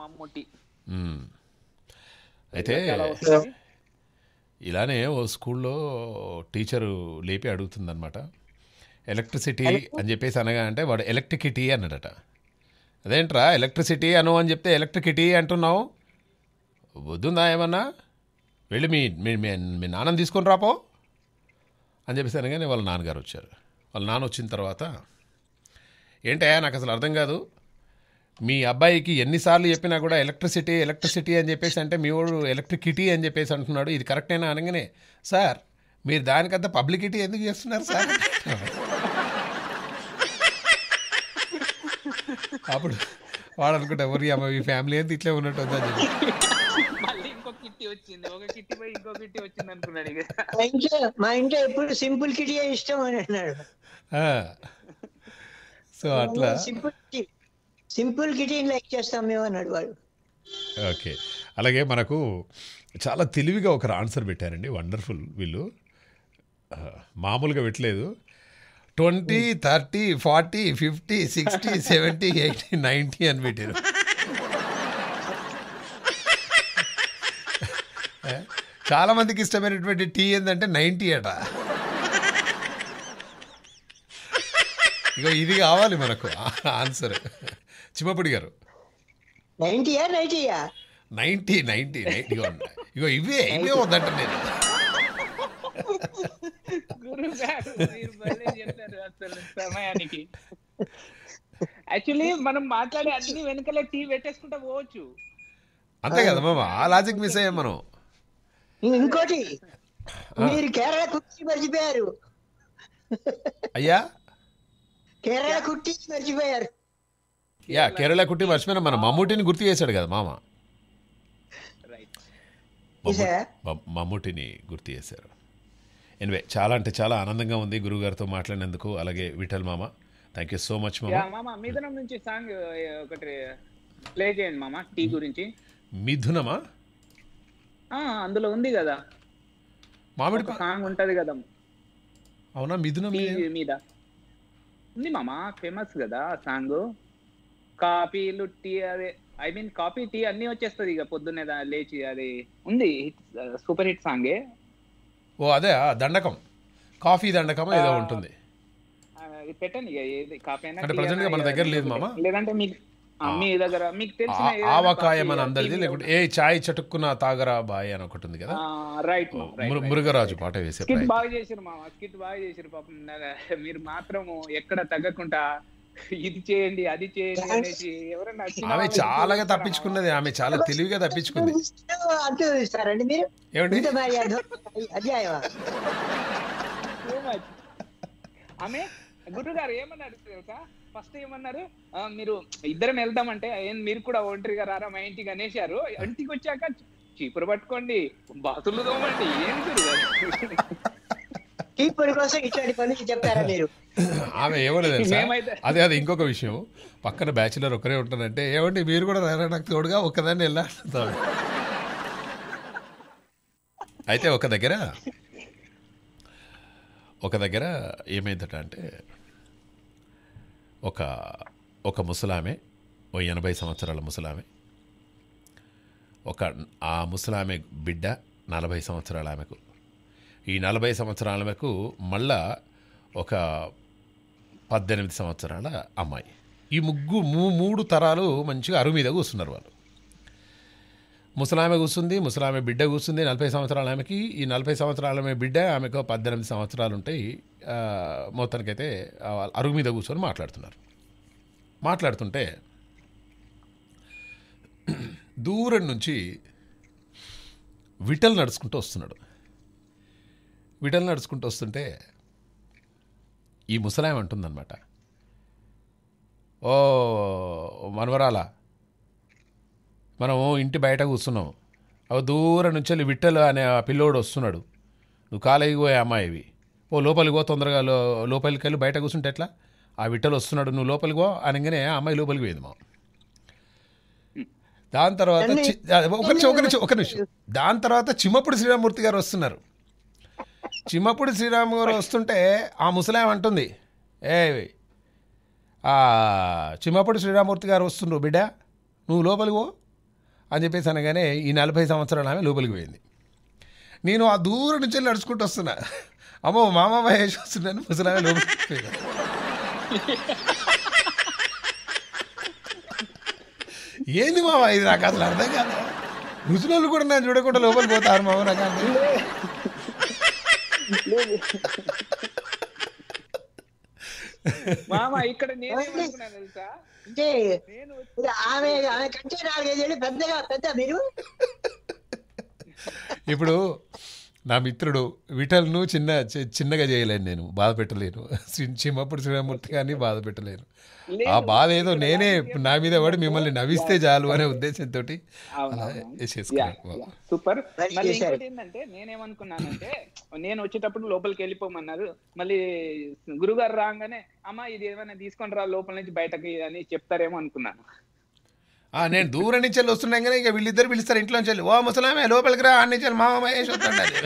మమ్ముట్టి అయితే ఇలానే ఓ స్కూల్లో టీచరు లేపి అడుగుతుందనమాట ఎలక్ట్రిసిటీ అని చెప్పేసి అనగా అంటే వాడు ఎలక్ట్రికిటీ అన్నాడట అదేంట్రా ఎలక్ట్రిసిటీ అను అని చెప్తే ఎలక్ట్రికిటీ అంటున్నావు వద్దుందా ఏమన్నా వెళ్ళి మీ మీ నాన్నని తీసుకొని రాపో అని చెప్పేసి అనగానే వాళ్ళ నాన్నగారు వచ్చారు వాళ్ళ నాన్న వచ్చిన తర్వాత ఏంటయ్యా నాకు అసలు అర్థం కాదు మీ అబ్బాయికి ఎన్నిసార్లు చెప్పినా కూడా ఎలక్ట్రిసిటీ ఎలక్ట్రిసిటీ అని చెప్పేసి అంటే మీ వాడు ఎలక్ట్రికిటీ అని చెప్పేసి అంటున్నాడు ఇది కరెక్టేనా అనగానే సార్ మీరు దానికంతా పబ్లికిటీ ఎందుకు చేస్తున్నారు సార్ అప్పుడు వాడు అనుకుంటా ఎవరి అమ్మ మీ ఫ్యామిలీ ఏంది ఇట్లే ఉన్నట్టు ఉందని మా ఇంట్లో ఎప్పుడు సింపుల్ కిటీ ఇష్టం అని అన్నాడు సో అట్లా simple kitty simple kitchen like చేస్తాం మేము అన్నాడు వాడు ఓకే అలాగే మనకు చాలా తెలివిగా ఒకరు ఆన్సర్ పెట్టారండి వండర్ఫుల్ వీళ్ళు మామూలుగా పెట్టలేదు twenty thirty forty fifty sixty seventy eighty ninety అని పెట్టారు చాలా మందికి ఇష్టమైనటువంటి టీ ఏంటంటే నైంటీ అట ఇక ఇది కావాలి మనకు ఆన్సర్ చిమ్మపడి గారు నైన్టీయా నైన్టీ నైన్టీ నైన్టీ ఇగో ఇవే ఇవే వద్దంట నేను యాక్చువల్లీ మనం మాట్లాడే అన్ని వెనకలే టీ పెట్టేసుకుంటా పోవచ్చు అంతే కదా మామ ఆ లాజిక్ మిస్ అయ్యాం మనం ఇంకోటి మీరు కేరళ కుర్చీ మర్చిపోయారు అయ్యా కేరళ కుర్చీ మర్చిపోయారు యా కేరళ కుట్టి మర్చిపోయినా మన మమ్మూటిని గుర్తు చేశాడు కదా మామ మమ్ముటిని గుర్తు చేశారు ఎనివే చాలా అంటే చాలా ఆనందంగా ఉంది గురుగారితో మాట్లాడినందుకు అలాగే విఠల్ మామ థ్యాంక్ యూ సో మచ్ మామ మిథునం నుంచి సాంగ్ ఒకటి ప్లే చేయండి మామ టీ గురించి మిథునమా అందులో ఉంది కదా మామిడి సాంగ్ ఉంటది కదా అవునా మిథునం మీద ఉంది మామ ఫేమస్ కదా సాంగ్ కాపీలు టీ అదే ఐ మీన్ కాపీ టీ అన్ని వచ్చేస్తుంది ఇక పొద్దున్నే లేచి అది ఉంది సూపర్ హిట్ సాంగే ఓ అదే దండకం కాఫీ దండకం ఏదో ఉంటుంది పెట్టండి ఇక ఏది కాఫీ అంటే ప్రెజెంట్ గా మన దగ్గర లేదు మామ లేదంటే మీకు మీ దగ్గర మీకు తెలిసిన ఆవకాయమని మన అందరిది లేకుంటే ఏ చాయ్ చటుక్కున తాగరా బాయ్ అని ఒకటి ఉంది కదా రైట్ మురుగరాజు పాట వేసే స్కిట్ బాగా చేసారు మామ స్కిట్ బాగా చేసారు పాపం మీరు మాత్రము ఎక్కడ తగ్గకుండా ఇది చేయండి అది చేయండి చాలా ఆమె తప్పించుకున్నది ఆమె చాలా తెలివిగా తప్పించుకుంది ఆమె గురుగారు ఏమన్నారు తెలుసా ఫస్ట్ ఏమన్నారు మీరు ఇద్దరం వెళ్దామంటే ఏం మీరు కూడా ఒంటరిగా రారా మా ఇంటికి అనేశారు ఇంటికి వచ్చాక చీపురు పట్టుకోండి బాతులు దోమండి ఏంటి కీపర్ కోసం ఇట్లాంటి పనులు చెప్పారా మీరు ఆమె ఏమలేదు అదే అది ఇంకొక విషయం పక్కన బ్యాచిలర్ ఒకరే ఉంటారంటే ఏమండి మీరు కూడా రారా నాకు తోడుగా ఒక్కదాన్ని వెళ్ళాడుతాడు అయితే ఒక దగ్గర ఒక దగ్గర ఏమైందట అంటే ఒక ఒక ముసలామె ఓ ఎనభై సంవత్సరాల ముసలామె ఒక ఆ ముసలామె బిడ్డ నలభై సంవత్సరాల ఆమెకు ఈ నలభై వరకు మళ్ళా ఒక పద్దెనిమిది సంవత్సరాల అమ్మాయి ఈ ముగ్గు మూడు తరాలు మంచిగా అరువు మీద కూర్చున్నారు వాళ్ళు ముసలామె కూస్తుంది ముసలామె బిడ్డ కూస్తుంది నలభై సంవత్సరాల ఆమెకి ఈ నలభై సంవత్సరాల ఆమె బిడ్డ ఆమెకు పద్దెనిమిది సంవత్సరాలు ఉంటాయి మొత్తానికైతే అరుగు మీద కూర్చొని మాట్లాడుతున్నారు మాట్లాడుతుంటే దూరం నుంచి విటల్ నడుచుకుంటూ వస్తున్నాడు విడలు నడుచుకుంటూ వస్తుంటే ఈ ముసలాయం అంటుందన్నమాట ఓ మనవరాల మనం ఇంటి బయట కూర్చున్నాం అవి దూరం నుంచి వెళ్ళి విట్టలు అనే ఆ పిల్లోడు వస్తున్నాడు నువ్వు కాలేజీకి పోయే అమ్మాయివి ఓ లోపలికి పో తొందరగా లో లోపలికి వెళ్ళి బయట కూర్చుంటే ఎట్లా ఆ విట్టలు వస్తున్నాడు నువ్వు లోపలికి పో అనగానే ఆ అమ్మాయి లోపలికి పోయింది మా దాని తర్వాత ఒక నిమిషం ఒక నిమిషం ఒక నిమిషం దాని తర్వాత చిమ్మప్పుడు శ్రీరామూర్తి గారు వస్తున్నారు చిమ్మప్పుడు శ్రీరామ్ గారు వస్తుంటే ఆ ముసలాం అంటుంది ఏ చిమ్మప్పుడు శ్రీరామూర్తి గారు వస్తుండ్రు బిడ్డ నువ్వు లోపలికి పో అని చెప్పేసి అనగానే ఈ నలభై సంవత్సరాలు ఆమె లోపలికి పోయింది నేను ఆ దూరం నుంచి నడుచుకుంటూ వస్తున్నా అమ్మో మామ మహేష్ వస్తున్నాను ముసలామె లోపలికి ఏంది మామ ఇది నాకు అసలు అర్థం కాదు ముసలోళ్ళు కూడా నన్ను చూడకుండా లోపలికి పోతారు మామ నాకు అంటే మామ ఇక్కడ నేనేమనుకున్నాను ఆమె ఆమె పెద్దగా పెద్ద మీరు ఇప్పుడు నా మిత్రుడు విఠల్ను చిన్న చిన్నగా చేయలేను నేను బాధ పెట్టలేను చిమ్మప్పుడు శ్రీరామూర్తి కానీ బాధ పెట్టలేను ఆ బాధ ఏదో నేనే నా మీద పడి మిమ్మల్ని నవ్విస్తే చాలు అనే ఉద్దేశంతో సూపర్ మళ్ళీ ఏంటంటే నేనేమనుకున్నానంటే నేను వచ్చేటప్పుడు లోపలికి వెళ్ళిపోమన్నారు మళ్ళీ గురుగారు రాగానే అమ్మా ఇది ఏమైనా తీసుకొని రా లోపల నుంచి బయటకి అని చెప్తారేమో అనుకున్నాను నేను దూరం నుంచి వెళ్ళి వస్తున్నాం కానీ ఇక వీళ్ళిద్దరు పిలుస్తారు ఇంట్లో నుంచి వెళ్ళి ఓ ముసలామే లోపలికి రా అన్ని నుంచి మా మహేష్ వస్తుండాలి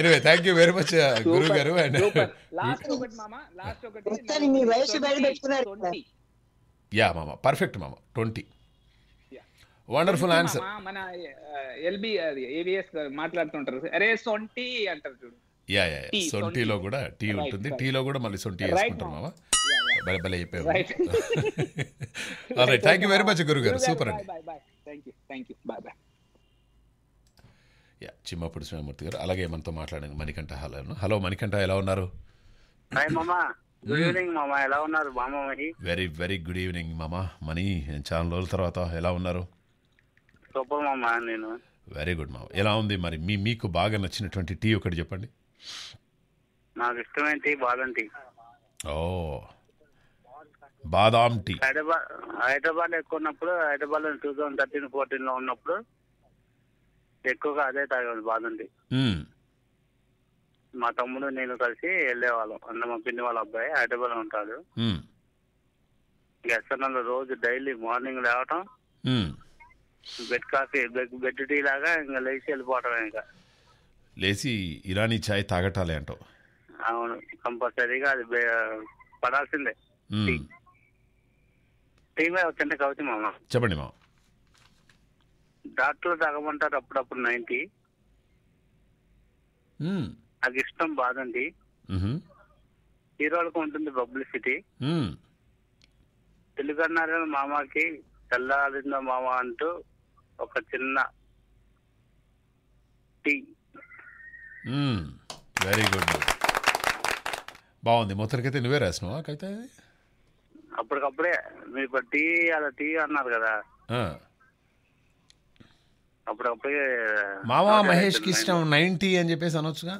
anyway thank you very much గురువు గారు అండ్ యా మామ పర్ఫెక్ట్ మామ ట్వంటీ వండర్ఫుల్ ఆన్సర్ మన ఎల్బి uh, ఏవిఎస్ మాట్లాడుతుంటారు అరే సొంటి అంటారు చూడు యా యా సొంటిలో కూడా టీ ఉంటుంది టీలో కూడా మళ్ళీ సొంటి వేసుకుంటారు మామ థ్యాంక్ యూ వెరీ మచ్ గురువు గారు సూపర్ అండి thank you thank you bye bye yeah చిమ్మప్పుడు శ్రీమూర్తి గారు అలాగే మనతో మాట్లాడింది మణికంఠ హలో హలో మణికంఠ ఎలా ఉన్నారు వెరీ వెరీ గుడ్ ఈవినింగ్ మామా మనీ చాలా రోజుల తర్వాత ఎలా ఉన్నారు నేను వెరీ గుడ్ మామ ఎలా ఉంది మరి మీ మీకు బాగా నచ్చినటువంటి టీ ఒకటి చెప్పండి నాకు ఇష్టమైన టీ బాదం టీ ఓ బాదాం టీ హైదరాబాద్ హైదరాబాద్ ఎక్కువ ఉన్నప్పుడు హైదరాబాద్ లో టూ థౌసండ్ థర్టీన్ ఫోర్టీన్ లో ఉన్నప్పుడు ఎక్కువగా అదే తాగేవాళ్ళు బాదం టీ మా తమ్ముడు నేను కలిసి వెళ్ళేవాళ్ళం అన్న మా పిన్ని వాళ్ళ అబ్బాయి హైదరాబాద్ లో ఉంటాడు ఎస్ఎన్ఎల్ రోజు డైలీ మార్నింగ్ లేవటం బెడ్ కాఫీ బెడ్ టీ లాగా ఇంకా లేచి వెళ్ళిపోవటం ఇంకా లేచి ఇరానీ ఛాయ్ తాగటాలే అంటావు అవును కంపల్సరీగా అది పడాల్సిందే టీవీ వచ్చింటే కవిత మామ చెప్పండి మా డాక్టర్లు తాగమంటారు అప్పుడప్పుడు నైన్టీ నాకు ఇష్టం బాధండి హీరోలకు ఉంటుంది పబ్లిసిటీ తెలుగన్నారాయణ మామకి తెల్లారిందో మామ అంటూ ఒక చిన్న టీ వెరీ గుడ్ బాగుంది మొత్తానికైతే నువ్వే రాసినావా కవిత అప్పటికప్పుడే మీ టీ అలా టీ అన్నారు కదా అప్పటికప్పుడే మావా మహేష్ కి ఇష్టం నైన్టీ అని చెప్పేసి అనొచ్చుగా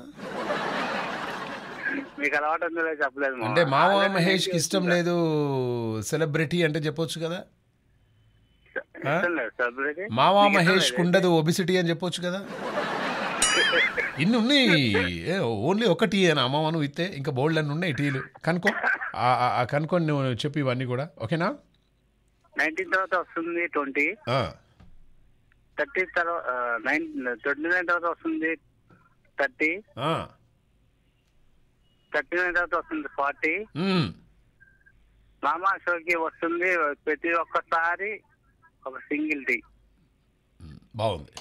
మీకు అలవాటు ఉందో చెప్పలేదు అంటే మావా మహేష్ కి ఇష్టం లేదు సెలబ్రిటీ అంటే చెప్పొచ్చు కదా మావా మహేష్ కుండదు ఉండదు ఒబిసిటీ అని చెప్పొచ్చు కదా ఇన్ని ఉన్నాయి ఓన్లీ ఒక టీ అని అమ్మ ఇస్తే ఇంకా బోల్డ్ అని ఉన్నాయి టీలు కనుకో కనుక్కొని నువ్వు చెప్పి ఇవన్నీ కూడా ఓకేనా నైన్టీన్ తర్వాత వస్తుంది ట్వంటీ థర్టీ తర్వాత నైన్ ట్వంటీ నైన్ తర్వాత వస్తుంది థర్టీ థర్టీ నైన్ తర్వాత వస్తుంది ఫార్టీ మామా షోకి వస్తుంది ప్రతి ఒక్కసారి ఒక సింగిల్ టీ బాగుంది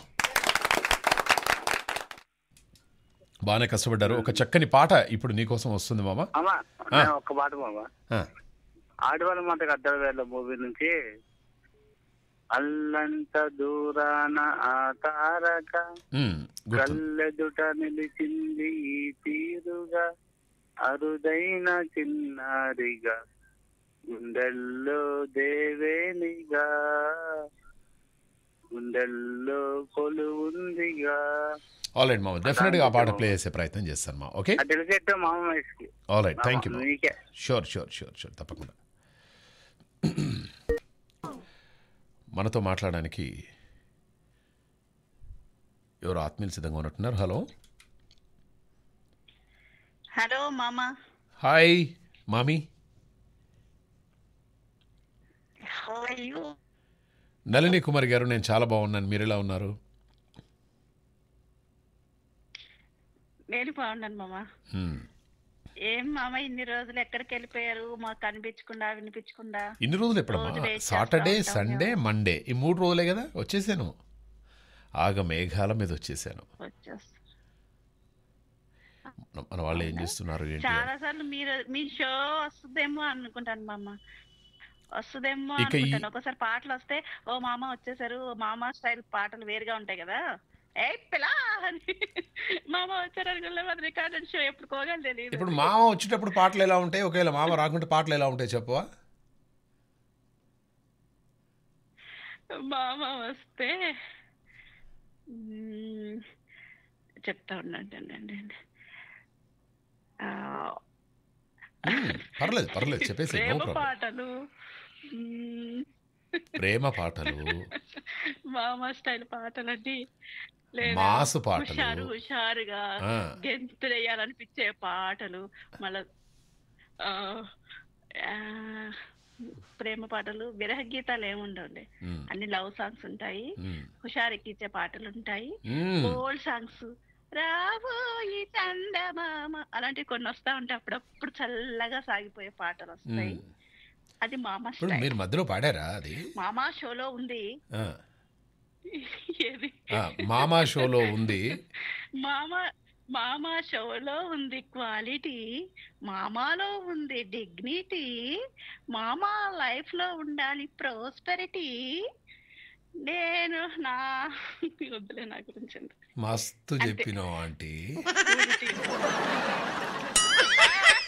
బాగానే కష్టపడ్డారు ఒక చక్కని పాట ఇప్పుడు నీకోసం వస్తుంది మామ ఒక పాట మామ ఆడవాళ్ళ మాట అద్దరు వేల మూవీ నుంచి అల్లంత దూరాన ఆ తారక కల్లెదుట నిలిచింది ఈ తీరుగా అరుదైన చిన్నారిగా గుండెల్లో దేవేనిగా గుండెల్లో కొలువుందిగా ఆల్ రైట్ మామ డెఫినెట్ గా ఆ పాట ప్లే చేసే ప్రయత్నం చేస్తాను మా okay all right thank you sure sure sure sure తప్పకుండా మనతో మాట్లాడడానికి ఎవరు ఆత్మీయులు సిద్ధంగా ఉన్నట్టున్నారు హలో హలో మామా హాయ్ మామీ How are నళిని కుమారి గారు నేను చాలా బాగున్నాను మీరు ఎలా ఉన్నారు నేను బాగున్నాను మామా ఏం మామా ఇన్ని రోజులు ఎక్కడికి వెళ్ళిపోయారు మాకు కనిపించకుండా వినిపించకుండా ఇన్ని రోజులు ఎప్పుడు సాటర్డే సండే మండే ఈ మూడు రోజులే కదా వచ్చేసాను ఆగ మేఘాల మీద వచ్చేసాను మన వాళ్ళు ఏం చేస్తున్నారు చాలా సార్లు మీరు మీ షో వస్తుందేమో అనుకుంటాను మామ వస్తుందేమో అనుకుంటాను ఒకసారి పాటలు వస్తే ఓ మామ వచ్చేసారు మామ స్టైల్ పాటలు వేరుగా ఉంటాయి కదా ఏ పిలా అని మామ వచ్చారు అనుకున్నాం రికార్డెడ్ షో ఎప్పుడు కోగాలి తెలియదు ఇప్పుడు మామ వచ్చేటప్పుడు పాటలు ఎలా ఉంటాయి ఒకవేళ మామ రాకుంటే పాటలు ఎలా ఉంటాయి చెప్పవా మామ వస్తే చెప్తా ఉండండి పర్లేదు పర్లేదు చెప్పేసి పాటలు ప్రేమ పాటలు మామా స్టైల్ పాటలండి లేదా మాస్ హుషారు పాటలు హుషారుగా ఆ, గెంతులేయాలనిపించే పాటలు మళ్ళా ఆ, ప్రేమ పాటలు విరహ గీతాలు ఏముండవండి ఉమ్, అన్ని లవ్ సాంగ్స్ ఉంటాయి హుషారు హుషారెక్కించే పాటలు ఉంటాయి ఓల్డ్ సాంగ్స్ రాబోయి చందమామ అలాంటివి కొన్ని వస్తా ఉంటాయి అప్పుడప్పుడు చల్లగా సాగిపోయే పాటలు వస్తాయి అది మామా మీరు మధ్యలో పాడారా అది మామా షోలో ఉంది ఏది మామా షోలో ఉంది మామా మామా షోలో ఉంది క్వాలిటీ మామాలో ఉంది డిగ్నిటీ మామా లైఫ్ లో ఉండాలి ప్రోస్పెరిటీ నేను నా వద్దులే నా గురించి మస్తు చెప్పినావు aunty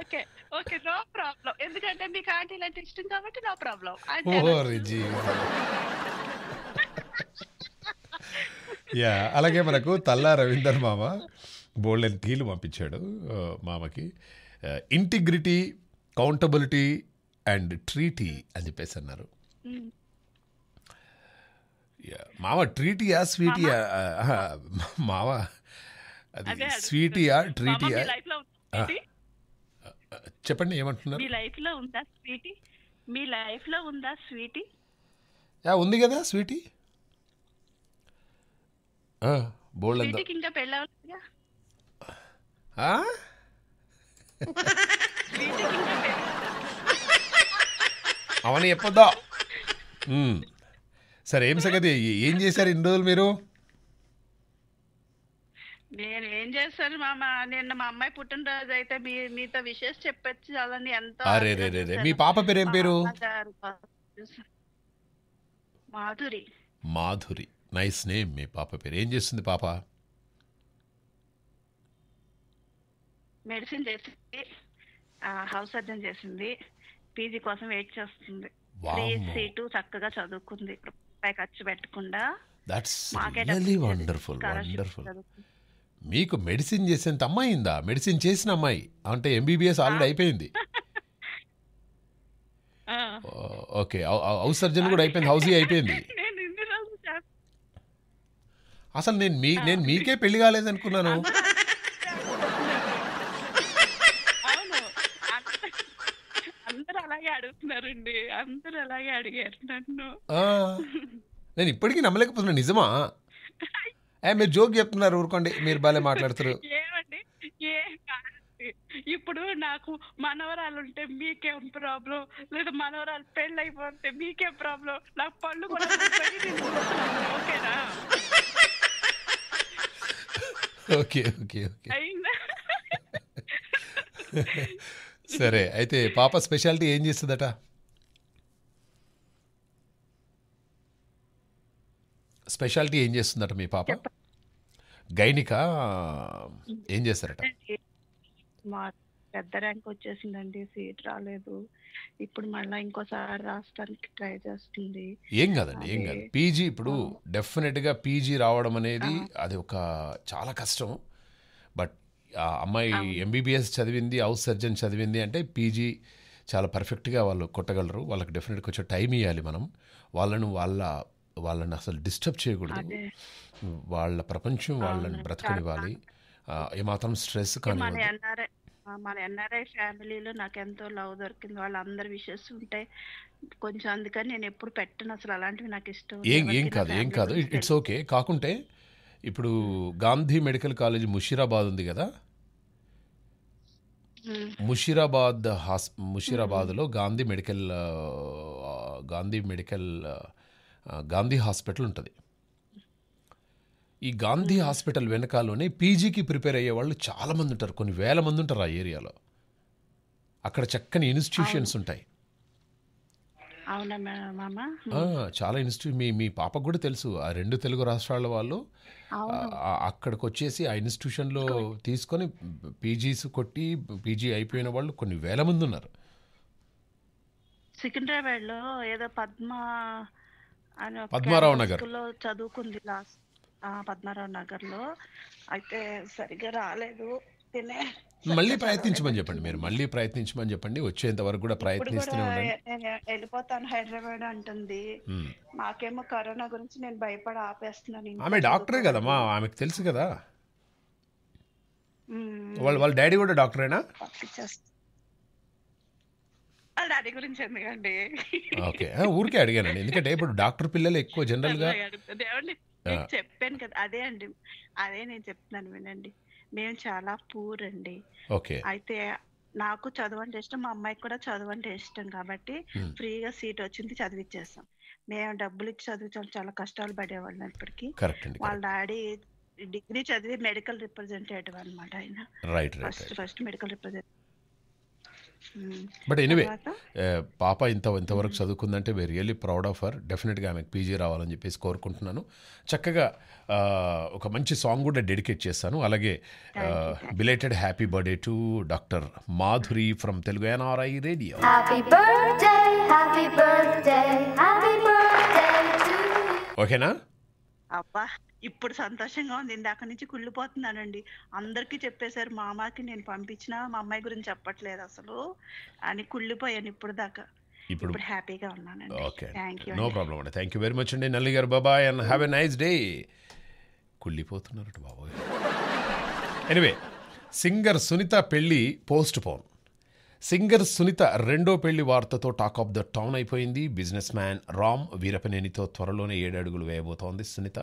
okay okay no problem ఎందుకంటే మీకు ఇష్టం కాబట్టి నో ప్రాబ్లం యా అలాగే మనకు తల్లా రవీందర్ మామ బోల్డెన్ టీలు పంపించాడు మామకి ఇంటిగ్రిటీ కౌంటబిలిటీ అండ్ ట్రీటీ అని చెప్పేసి అన్నారు hmm. మామ ట్రీటీయా స్వీటీయా మావా అది స్వీటీయా ట్రీటీయా చెప్పండి ఏమంటున్నారు మీ లైఫ్ లో ఉందా స్వీటీ మీ లైఫ్ లో ఉందా స్వీటీ యా ఉంది కదా స్వీటీ బోల్డ్ ఇంకా పెళ్ళి అవ్వలేదుగా అవని చెప్పొద్దా సరే ఏం సంగతి ఏం చేశారు ఇన్ని రోజులు మీరు నేను ఏం చేస్తాను మామ నిన్న మా అమ్మాయి పుట్టినరోజు అయితే మీ మీతో విషయం చెప్పొచ్చు చాలని ఎంత అరే రే రే మీ పాప పేరు ఏం పేరు మాధురి మాధురి నైస్ నేమ్ మీ పాప పేరు ఏం చేస్తుంది పాప మెడిసిన్ చేసింది హౌస్ సర్జన్ చేసింది పీజీ కోసం వెయిట్ చేస్తుంది సీటు చక్కగా చదువుకుంది రూపాయి ఖర్చు పెట్టకుండా దట్స్ వండర్ఫుల్ వండర్ఫుల్ మీకు మెడిసిన్ చేసేంత అమ్మాయి ఉందా మెడిసిన్ చేసిన అమ్మాయి అంటే ఎంబీబీఎస్ ఆల్రెడీ అయిపోయింది ఓకే హౌస్ సర్జన్ కూడా అయిపోయింది హౌజీ అయిపోయింది అసలు నేను మీ నేను మీకే పెళ్లి కాలేదనుకున్నాను అందరూ నేను ఇప్పటికీ నమ్మలేకపోతున్నా నిజమా మీరు జోక్ చెప్తున్నారు ఊరుకోండి మీరు భలే మాట్లాడుతారు ఏం ఇప్పుడు నాకు మనవరాలు ఉంటే మీకేం ప్రాబ్లం లేదా మనవరాలు పెళ్ళి అయిపోతే మీకేం ప్రాబ్లం నాకు పళ్ళు ఓకేనా ఓకే ఓకే ఓకే అయిందా సరే అయితే పాప స్పెషాలిటీ ఏం చేస్తుందట స్పెషాలిటీ ఏం చేస్తుందట మీ పాప గైనిక ఏం చేస్తారట మా పెద్ద ర్యాంక్ వచ్చేసిందండి సీట్ రాలేదు ఇప్పుడు మళ్ళీ ఇంకోసారి రాష్ట్రానికి ట్రై చేస్తుంది ఏం కాదండి ఏం కాదు పీజీ ఇప్పుడు డెఫినెట్గా పీజీ రావడం అనేది అది ఒక చాలా కష్టం బట్ ఆ అమ్మాయి ఎంబీబీఎస్ చదివింది హౌస్ సర్జన్ చదివింది అంటే పీజీ చాలా పర్ఫెక్ట్గా వాళ్ళు కొట్టగలరు వాళ్ళకి డెఫినెట్గా కొంచెం టైం ఇవ్వాలి మనం వాళ్ళను వాళ్ళ వాళ్ళని అసలు డిస్టర్బ్ చేయకూడదు వాళ్ళ ప్రపంచం వాళ్ళని బ్రతకనివ్వాలి ఏమాత్రం స్ట్రెస్ కానీ మన ఎన్ఆర్ఐ ఫ్యామిలీలో నాకు ఎంతో లవ్ దొరికింది వాళ్ళందరి విషెస్ ఉంటాయి కొంచెం అందుకని నేను ఎప్పుడు పెట్టను అసలు అలాంటివి నాకు ఇష్టం ఏం ఏం కాదు ఏం కాదు ఇట్స్ ఓకే కాకుంటే ఇప్పుడు గాంధీ మెడికల్ కాలేజ్ ముషీరాబాద్ ఉంది కదా ముషీరాబాద్ హాస్ ముషీరాబాద్లో Gandhi medical Gandhi medical Gandhi hospital ఉంటుంది ఈ గాంధీ హాస్పిటల్ వెనకాలనే పీజీకి ప్రిపేర్ అయ్యే వాళ్ళు చాలామంది ఉంటారు కొన్ని వేల మంది ఉంటారు ఆ ఏరియాలో అక్కడ చక్కని ఇన్స్టిట్యూషన్స్ ఉంటాయి చాలా ఇన్స్టిట్యూట్ మీ మీ పాపకు కూడా తెలుసు ఆ రెండు తెలుగు రాష్ట్రాల వాళ్ళు అక్కడికి వచ్చేసి ఆ ఇన్స్టిట్యూషన్లో తీసుకొని పీజీస్ కొట్టి పీజీ అయిపోయిన వాళ్ళు కొన్ని వేల మంది ఉన్నారు సికింద్రాబాద్లో ఏదో పద్మ పద్మారావు నగర్ లో చదువుకుంది లాస్ట్ పద్మారావు నగర్ లో అయితే సరిగా రాలేదు తినే మళ్ళీ ప్రయత్నించమని చెప్పండి మీరు మళ్ళీ ప్రయత్నించమని చెప్పండి వచ్చేంత వరకు కూడా ప్రయత్నిస్తూనే వెళ్ళిపోతాను హైదరాబాద్ అంటుంది మాకేమో కరోనా గురించి నేను భయపడి ఆపేస్తున్నాను ఆమె కదా కదమ్మా ఆమెకు తెలుసు కదా వాళ్ళ వాళ్ళ డాడీ కూడా డాక్టరేనా దాని గురించి ఎందుకండి ఓకే ఊరికే అడిగానండి ఎందుకంటే ఇప్పుడు డాక్టర్ పిల్లలు ఎక్కువ జనరల్ గా చెప్పాను కదా అదే అండి అదే నేను చెప్తున్నాను వినండి మేము చాలా పూర్ అండి ఓకే అయితే నాకు చదువు అంటే ఇష్టం మా అమ్మాయికి కూడా చదువు అంటే ఇష్టం కాబట్టి ఫ్రీగా సీట్ వచ్చింది చదివిచ్చేస్తాం మేము డబ్బులు ఇచ్చి చదివించాలి చాలా కష్టాలు పడేవాళ్ళం ఇప్పటికి వాళ్ళ డాడీ డిగ్రీ చదివి మెడికల్ రిప్రజెంటేటివ్ అన్నమాట ఆయన first first medical representative but hmm. Anyway పాప ఇంత ఇంతవరకు hmm. చదువుకుందంటే we really proud of her డెఫినెట్గా ఆమెకు పీజీ రావాలని చెప్పేసి కోరుకుంటున్నాను చక్కగా ఒక మంచి సాంగ్ కూడా డెడికేట్ చేస్తాను అలాగే belated happy birthday to doctor Madhuri from Telugu NRI radio ఓకేనా అబ్బా ఇప్పుడు సంతోషంగా ఉంది ఇందాక నుంచి కుళ్ళిపోతున్నానండి అందరికీ చెప్పేశారు మా అమ్మకి నేను పంపించిన మా అమ్మాయి గురించి చెప్పట్లేదు అసలు అని కుళ్ళిపోయాను ఇప్పుడు దాకా ఇప్పుడు హ్యాపీగా ఉన్నానండి ఓకే నో ప్రాబ్లం అండి థ్యాంక్ యూ వెరీ మచ్ అండి నల్లి గారు బాబాయ్ and have a nice day కుళ్ళిపోతున్నారట బాబాయ్ ఎనివే సింగర్ సునీత పెళ్ళి పోస్ట్ పోన్ సింగర్ సునీత రెండో పెళ్లి వార్తతో టాక్ ఆఫ్ ద టౌన్ అయిపోయింది బిజినెస్ మ్యాన్ రామ్ వీరపనేనితో త్వరలోనే ఏడడుగులు వేయబోతోంది సునీత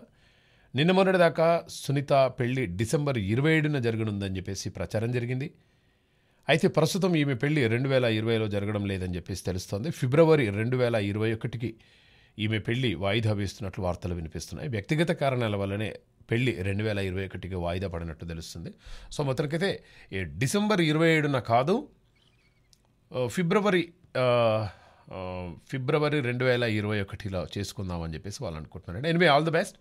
నిన్న మొన్నటిదాకా సునీత పెళ్లి డిసెంబర్ ఇరవై ఏడున జరగనుందని చెప్పేసి ప్రచారం జరిగింది అయితే ప్రస్తుతం ఈమె పెళ్లి రెండు వేల ఇరవైలో జరగడం లేదని చెప్పేసి తెలుస్తోంది ఫిబ్రవరి రెండు వేల ఇరవై ఒకటికి ఈమె పెళ్లి వాయిదా వేస్తున్నట్లు వార్తలు వినిపిస్తున్నాయి వ్యక్తిగత కారణాల వల్లనే పెళ్లి రెండు వేల ఇరవై ఒకటికి వాయిదా పడినట్టు తెలుస్తుంది సో మొత్తానికైతే డిసెంబర్ ఇరవై ఏడున కాదు ఫిబ్రవరి ఫిబ్రవరి రెండు వేల ఇరవై ఒకటిలో చేసుకుందామని చెప్పేసి వాళ్ళు అనుకుంటున్నారు ఎనివే ఆల్ ద బెస్ట్